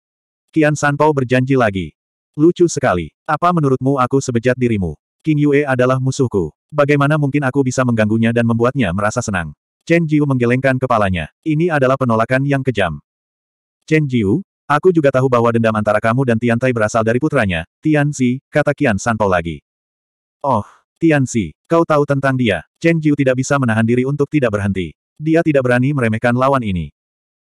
Kian Sanpao berjanji lagi. Lucu sekali. Apa menurutmu aku sebejat dirimu? King Yue adalah musuhku. Bagaimana mungkin aku bisa mengganggunya dan membuatnya merasa senang? Chen Jiu menggelengkan kepalanya. Ini adalah penolakan yang kejam. Chen Jiu, aku juga tahu bahwa dendam antara kamu dan Tian Tai berasal dari putranya, Tian Xi, kata Qian santol lagi. Oh, Tian Xi, kau tahu tentang dia. Chen Jiu tidak bisa menahan diri untuk tidak berhenti. Dia tidak berani meremehkan lawan ini.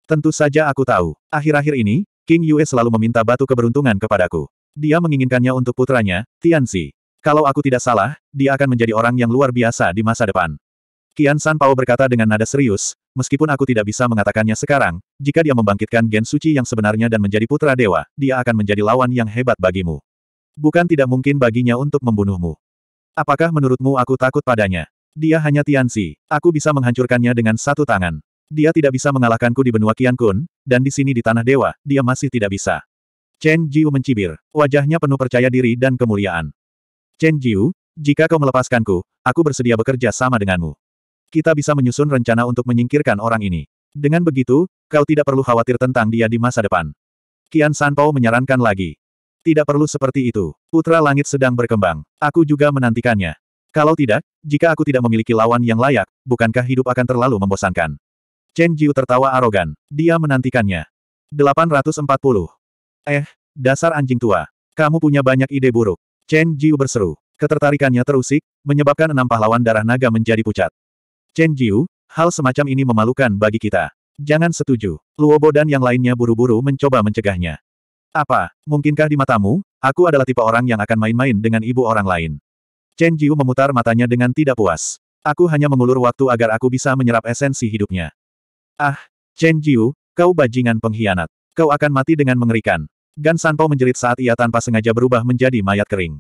Tentu saja aku tahu. Akhir-akhir ini, King Yue selalu meminta batu keberuntungan kepadaku. Dia menginginkannya untuk putranya, Tian Xi. Kalau aku tidak salah, dia akan menjadi orang yang luar biasa di masa depan. Kian San Pao berkata dengan nada serius, meskipun aku tidak bisa mengatakannya sekarang, jika dia membangkitkan gen suci yang sebenarnya dan menjadi putra dewa, dia akan menjadi lawan yang hebat bagimu. Bukan tidak mungkin baginya untuk membunuhmu. Apakah menurutmu aku takut padanya? Dia hanya Tian Tianxi. Aku bisa menghancurkannya dengan satu tangan. Dia tidak bisa mengalahkanku di benua Kian Kun, dan di sini di Tanah Dewa, dia masih tidak bisa. Chen Jiu mencibir. Wajahnya penuh percaya diri dan kemuliaan. Chen Jiu, jika kau melepaskanku, aku bersedia bekerja sama denganmu kita bisa menyusun rencana untuk menyingkirkan orang ini. Dengan begitu, kau tidak perlu khawatir tentang dia di masa depan. Kian Sanpao menyarankan lagi. Tidak perlu seperti itu. Putra Langit sedang berkembang. Aku juga menantikannya. Kalau tidak, jika aku tidak memiliki lawan yang layak, bukankah hidup akan terlalu membosankan? Chen Jiu tertawa arogan. Dia menantikannya. 840. Eh, dasar anjing tua. Kamu punya banyak ide buruk. Chen Jiu berseru. Ketertarikannya terusik, menyebabkan enam pahlawan darah naga menjadi pucat. Chen Jiu, hal semacam ini memalukan bagi kita. Jangan setuju. Luobo dan yang lainnya buru-buru mencoba mencegahnya. Apa, mungkinkah di matamu, aku adalah tipe orang yang akan main-main dengan ibu orang lain? Chen Jiu memutar matanya dengan tidak puas. Aku hanya mengulur waktu agar aku bisa menyerap esensi hidupnya. Ah, Chen Jiu, kau bajingan pengkhianat. Kau akan mati dengan mengerikan. Gan Sanpo menjerit saat ia tanpa sengaja berubah menjadi mayat kering.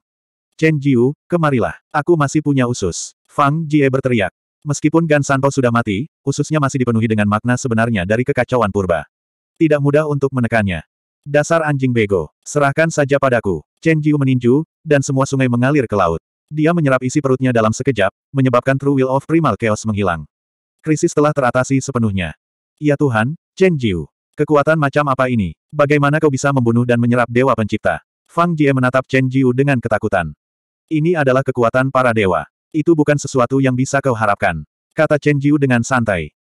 Chen Jiu, kemarilah. Aku masih punya usus. Fang Jie berteriak. Meskipun Gan Sanpo sudah mati, ususnya masih dipenuhi dengan makna sebenarnya dari kekacauan purba. Tidak mudah untuk menekannya. Dasar anjing bego, serahkan saja padaku. Chen Jiu meninju, dan semua sungai mengalir ke laut. Dia menyerap isi perutnya dalam sekejap, menyebabkan True Will of Primal Chaos menghilang. Krisis telah teratasi sepenuhnya. Ya Tuhan, Chen Jiu. Kekuatan macam apa ini? Bagaimana kau bisa membunuh dan menyerap Dewa Pencipta? Fang Jie menatap Chen Jiu dengan ketakutan. Ini adalah kekuatan para dewa. Itu bukan sesuatu yang bisa kau harapkan. Kata Chen Jiu dengan santai.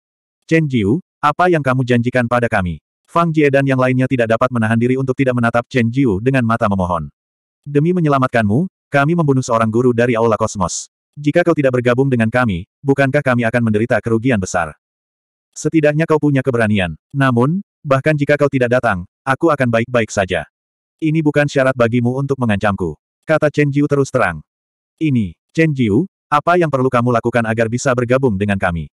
Chen Jiu, apa yang kamu janjikan pada kami? Fang Jie dan yang lainnya tidak dapat menahan diri untuk tidak menatap Chen Jiu dengan mata memohon. Demi menyelamatkanmu, kami membunuh seorang guru dari Aula Kosmos. Jika kau tidak bergabung dengan kami, bukankah kami akan menderita kerugian besar? Setidaknya kau punya keberanian. Namun, bahkan jika kau tidak datang, aku akan baik-baik saja. Ini bukan syarat bagimu untuk mengancamku. Kata Chen Jiu terus terang. Ini, Chen Jiu, apa yang perlu kamu lakukan agar bisa bergabung dengan kami?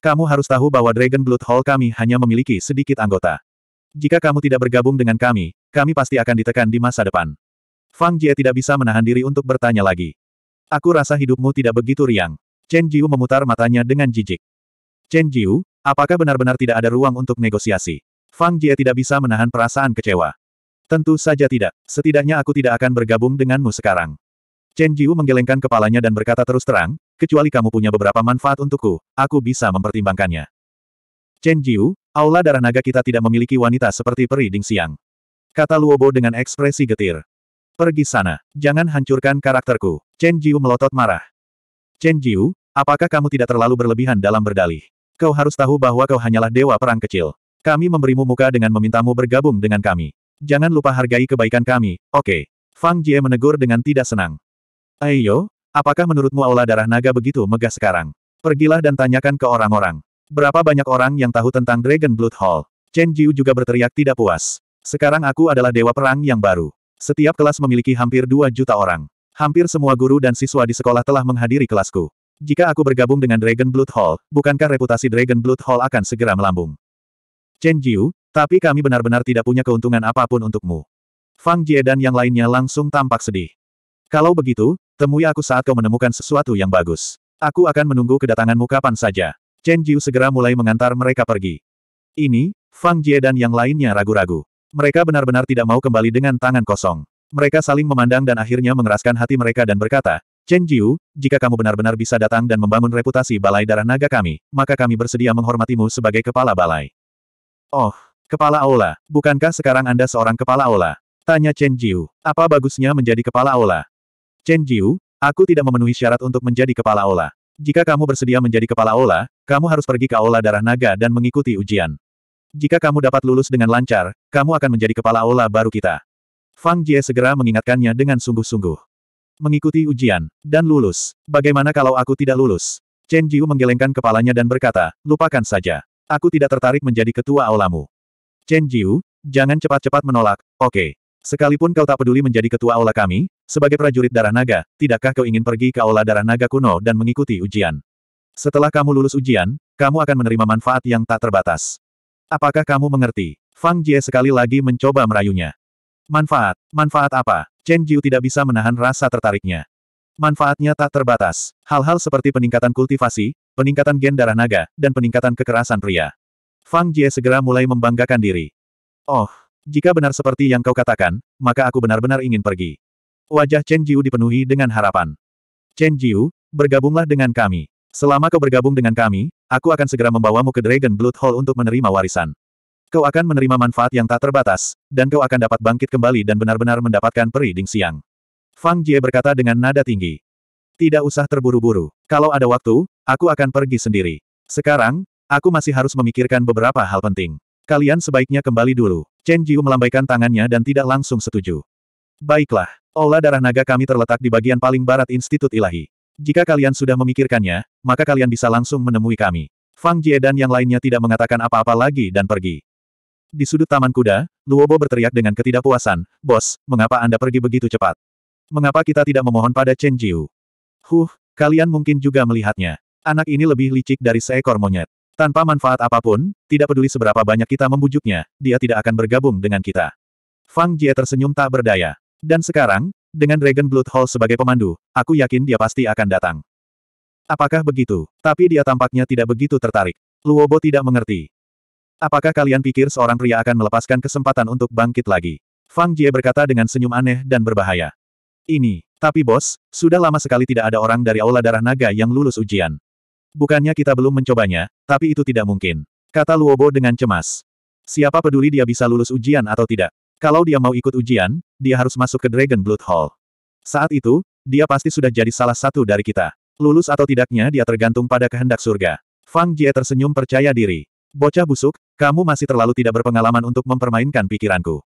Kamu harus tahu bahwa Dragon Blood Hall kami hanya memiliki sedikit anggota. Jika kamu tidak bergabung dengan kami, kami pasti akan ditekan di masa depan. Fang Jie tidak bisa menahan diri untuk bertanya lagi. Aku rasa hidupmu tidak begitu riang. Chen Jiu memutar matanya dengan jijik. Chen Jiu, apakah benar-benar tidak ada ruang untuk negosiasi? Fang Jie tidak bisa menahan perasaan kecewa. Tentu saja tidak. Setidaknya aku tidak akan bergabung denganmu sekarang. Chen Jiu menggelengkan kepalanya dan berkata terus terang, kecuali kamu punya beberapa manfaat untukku, aku bisa mempertimbangkannya. Chen Jiu, aula darah naga kita tidak memiliki wanita seperti peri Ding Siang. Kata Luobo dengan ekspresi getir. Pergi sana, jangan hancurkan karakterku. Chen Jiu melotot marah. Chen Jiu, apakah kamu tidak terlalu berlebihan dalam berdalih? Kau harus tahu bahwa kau hanyalah dewa perang kecil. Kami memberimu muka dengan memintamu bergabung dengan kami. Jangan lupa hargai kebaikan kami, oke. Okay. Fang Jie menegur dengan tidak senang. Ayo, apakah menurutmu aula darah naga begitu megah sekarang? Pergilah dan tanyakan ke orang-orang. Berapa banyak orang yang tahu tentang Dragon Blood Hall? Chen Jiu juga berteriak tidak puas. Sekarang aku adalah dewa perang yang baru. Setiap kelas memiliki hampir 2 juta orang. Hampir semua guru dan siswa di sekolah telah menghadiri kelasku. Jika aku bergabung dengan Dragon Blood Hall, bukankah reputasi Dragon Blood Hall akan segera melambung? Chen Jiu, tapi kami benar-benar tidak punya keuntungan apapun untukmu. Fang Jie dan yang lainnya langsung tampak sedih. Kalau begitu, Temui aku saat kau menemukan sesuatu yang bagus. Aku akan menunggu kedatanganmu kapan saja. Chen Jiu segera mulai mengantar mereka pergi. Ini, Fang Jie dan yang lainnya ragu-ragu. Mereka benar-benar tidak mau kembali dengan tangan kosong. Mereka saling memandang dan akhirnya mengeraskan hati mereka dan berkata, Chen Jiu, jika kamu benar-benar bisa datang dan membangun reputasi balai darah naga kami, maka kami bersedia menghormatimu sebagai kepala balai. Oh, kepala aula, bukankah sekarang Anda seorang kepala aula? Tanya Chen Jiu, apa bagusnya menjadi kepala aula? Chen Jiu, aku tidak memenuhi syarat untuk menjadi kepala Ola. Jika kamu bersedia menjadi kepala Ola, kamu harus pergi ke Ola Darah Naga dan mengikuti ujian. Jika kamu dapat lulus dengan lancar, kamu akan menjadi kepala Ola baru kita. Fang Jie segera mengingatkannya dengan sungguh-sungguh. Mengikuti ujian, dan lulus. Bagaimana kalau aku tidak lulus? Chen Jiu menggelengkan kepalanya dan berkata, lupakan saja. Aku tidak tertarik menjadi ketua Aulamu. Chen Jiu, jangan cepat-cepat menolak, oke. Okay. Sekalipun kau tak peduli menjadi ketua aula kami, sebagai prajurit darah naga, tidakkah kau ingin pergi ke aula darah naga kuno dan mengikuti ujian? Setelah kamu lulus ujian, kamu akan menerima manfaat yang tak terbatas. Apakah kamu mengerti? Fang Jie sekali lagi mencoba merayunya. Manfaat? Manfaat apa? Chen Jiu tidak bisa menahan rasa tertariknya. Manfaatnya tak terbatas. Hal-hal seperti peningkatan kultivasi, peningkatan gen darah naga, dan peningkatan kekerasan pria. Fang Jie segera mulai membanggakan diri. Oh, jika benar seperti yang kau katakan, maka aku benar-benar ingin pergi. Wajah Chen Jiu dipenuhi dengan harapan. Chen Jiu, bergabunglah dengan kami. Selama kau bergabung dengan kami, aku akan segera membawamu ke Dragon Blood Hall untuk menerima warisan. Kau akan menerima manfaat yang tak terbatas, dan kau akan dapat bangkit kembali dan benar-benar mendapatkan periding siang. Fang Jie berkata dengan nada tinggi. Tidak usah terburu-buru. Kalau ada waktu, aku akan pergi sendiri. Sekarang, aku masih harus memikirkan beberapa hal penting. Kalian sebaiknya kembali dulu. Chen Jiu melambaikan tangannya dan tidak langsung setuju. Baiklah, olah darah naga kami terletak di bagian paling barat Institut Ilahi. Jika kalian sudah memikirkannya, maka kalian bisa langsung menemui kami. Fang Jie dan yang lainnya tidak mengatakan apa-apa lagi dan pergi. Di sudut taman kuda, Luobo berteriak dengan ketidakpuasan, Bos, mengapa Anda pergi begitu cepat? Mengapa kita tidak memohon pada Chen Jiu? Huh, kalian mungkin juga melihatnya. Anak ini lebih licik dari seekor monyet. Tanpa manfaat apapun, tidak peduli seberapa banyak kita membujuknya, dia tidak akan bergabung dengan kita. Fang Jie tersenyum tak berdaya. Dan sekarang, dengan Dragon Blood Hall sebagai pemandu, aku yakin dia pasti akan datang. Apakah begitu? Tapi dia tampaknya tidak begitu tertarik. Luobo tidak mengerti. Apakah kalian pikir seorang pria akan melepaskan kesempatan untuk bangkit lagi? Fang Jie berkata dengan senyum aneh dan berbahaya. Ini, tapi bos, sudah lama sekali tidak ada orang dari Aula Darah Naga yang lulus ujian. Bukannya kita belum mencobanya, tapi itu tidak mungkin. Kata Luobo dengan cemas. Siapa peduli dia bisa lulus ujian atau tidak. Kalau dia mau ikut ujian, dia harus masuk ke Dragon Blood Hall. Saat itu, dia pasti sudah jadi salah satu dari kita. Lulus atau tidaknya dia tergantung pada kehendak surga. Fang Jie tersenyum percaya diri. Bocah busuk, kamu masih terlalu tidak berpengalaman untuk mempermainkan pikiranku.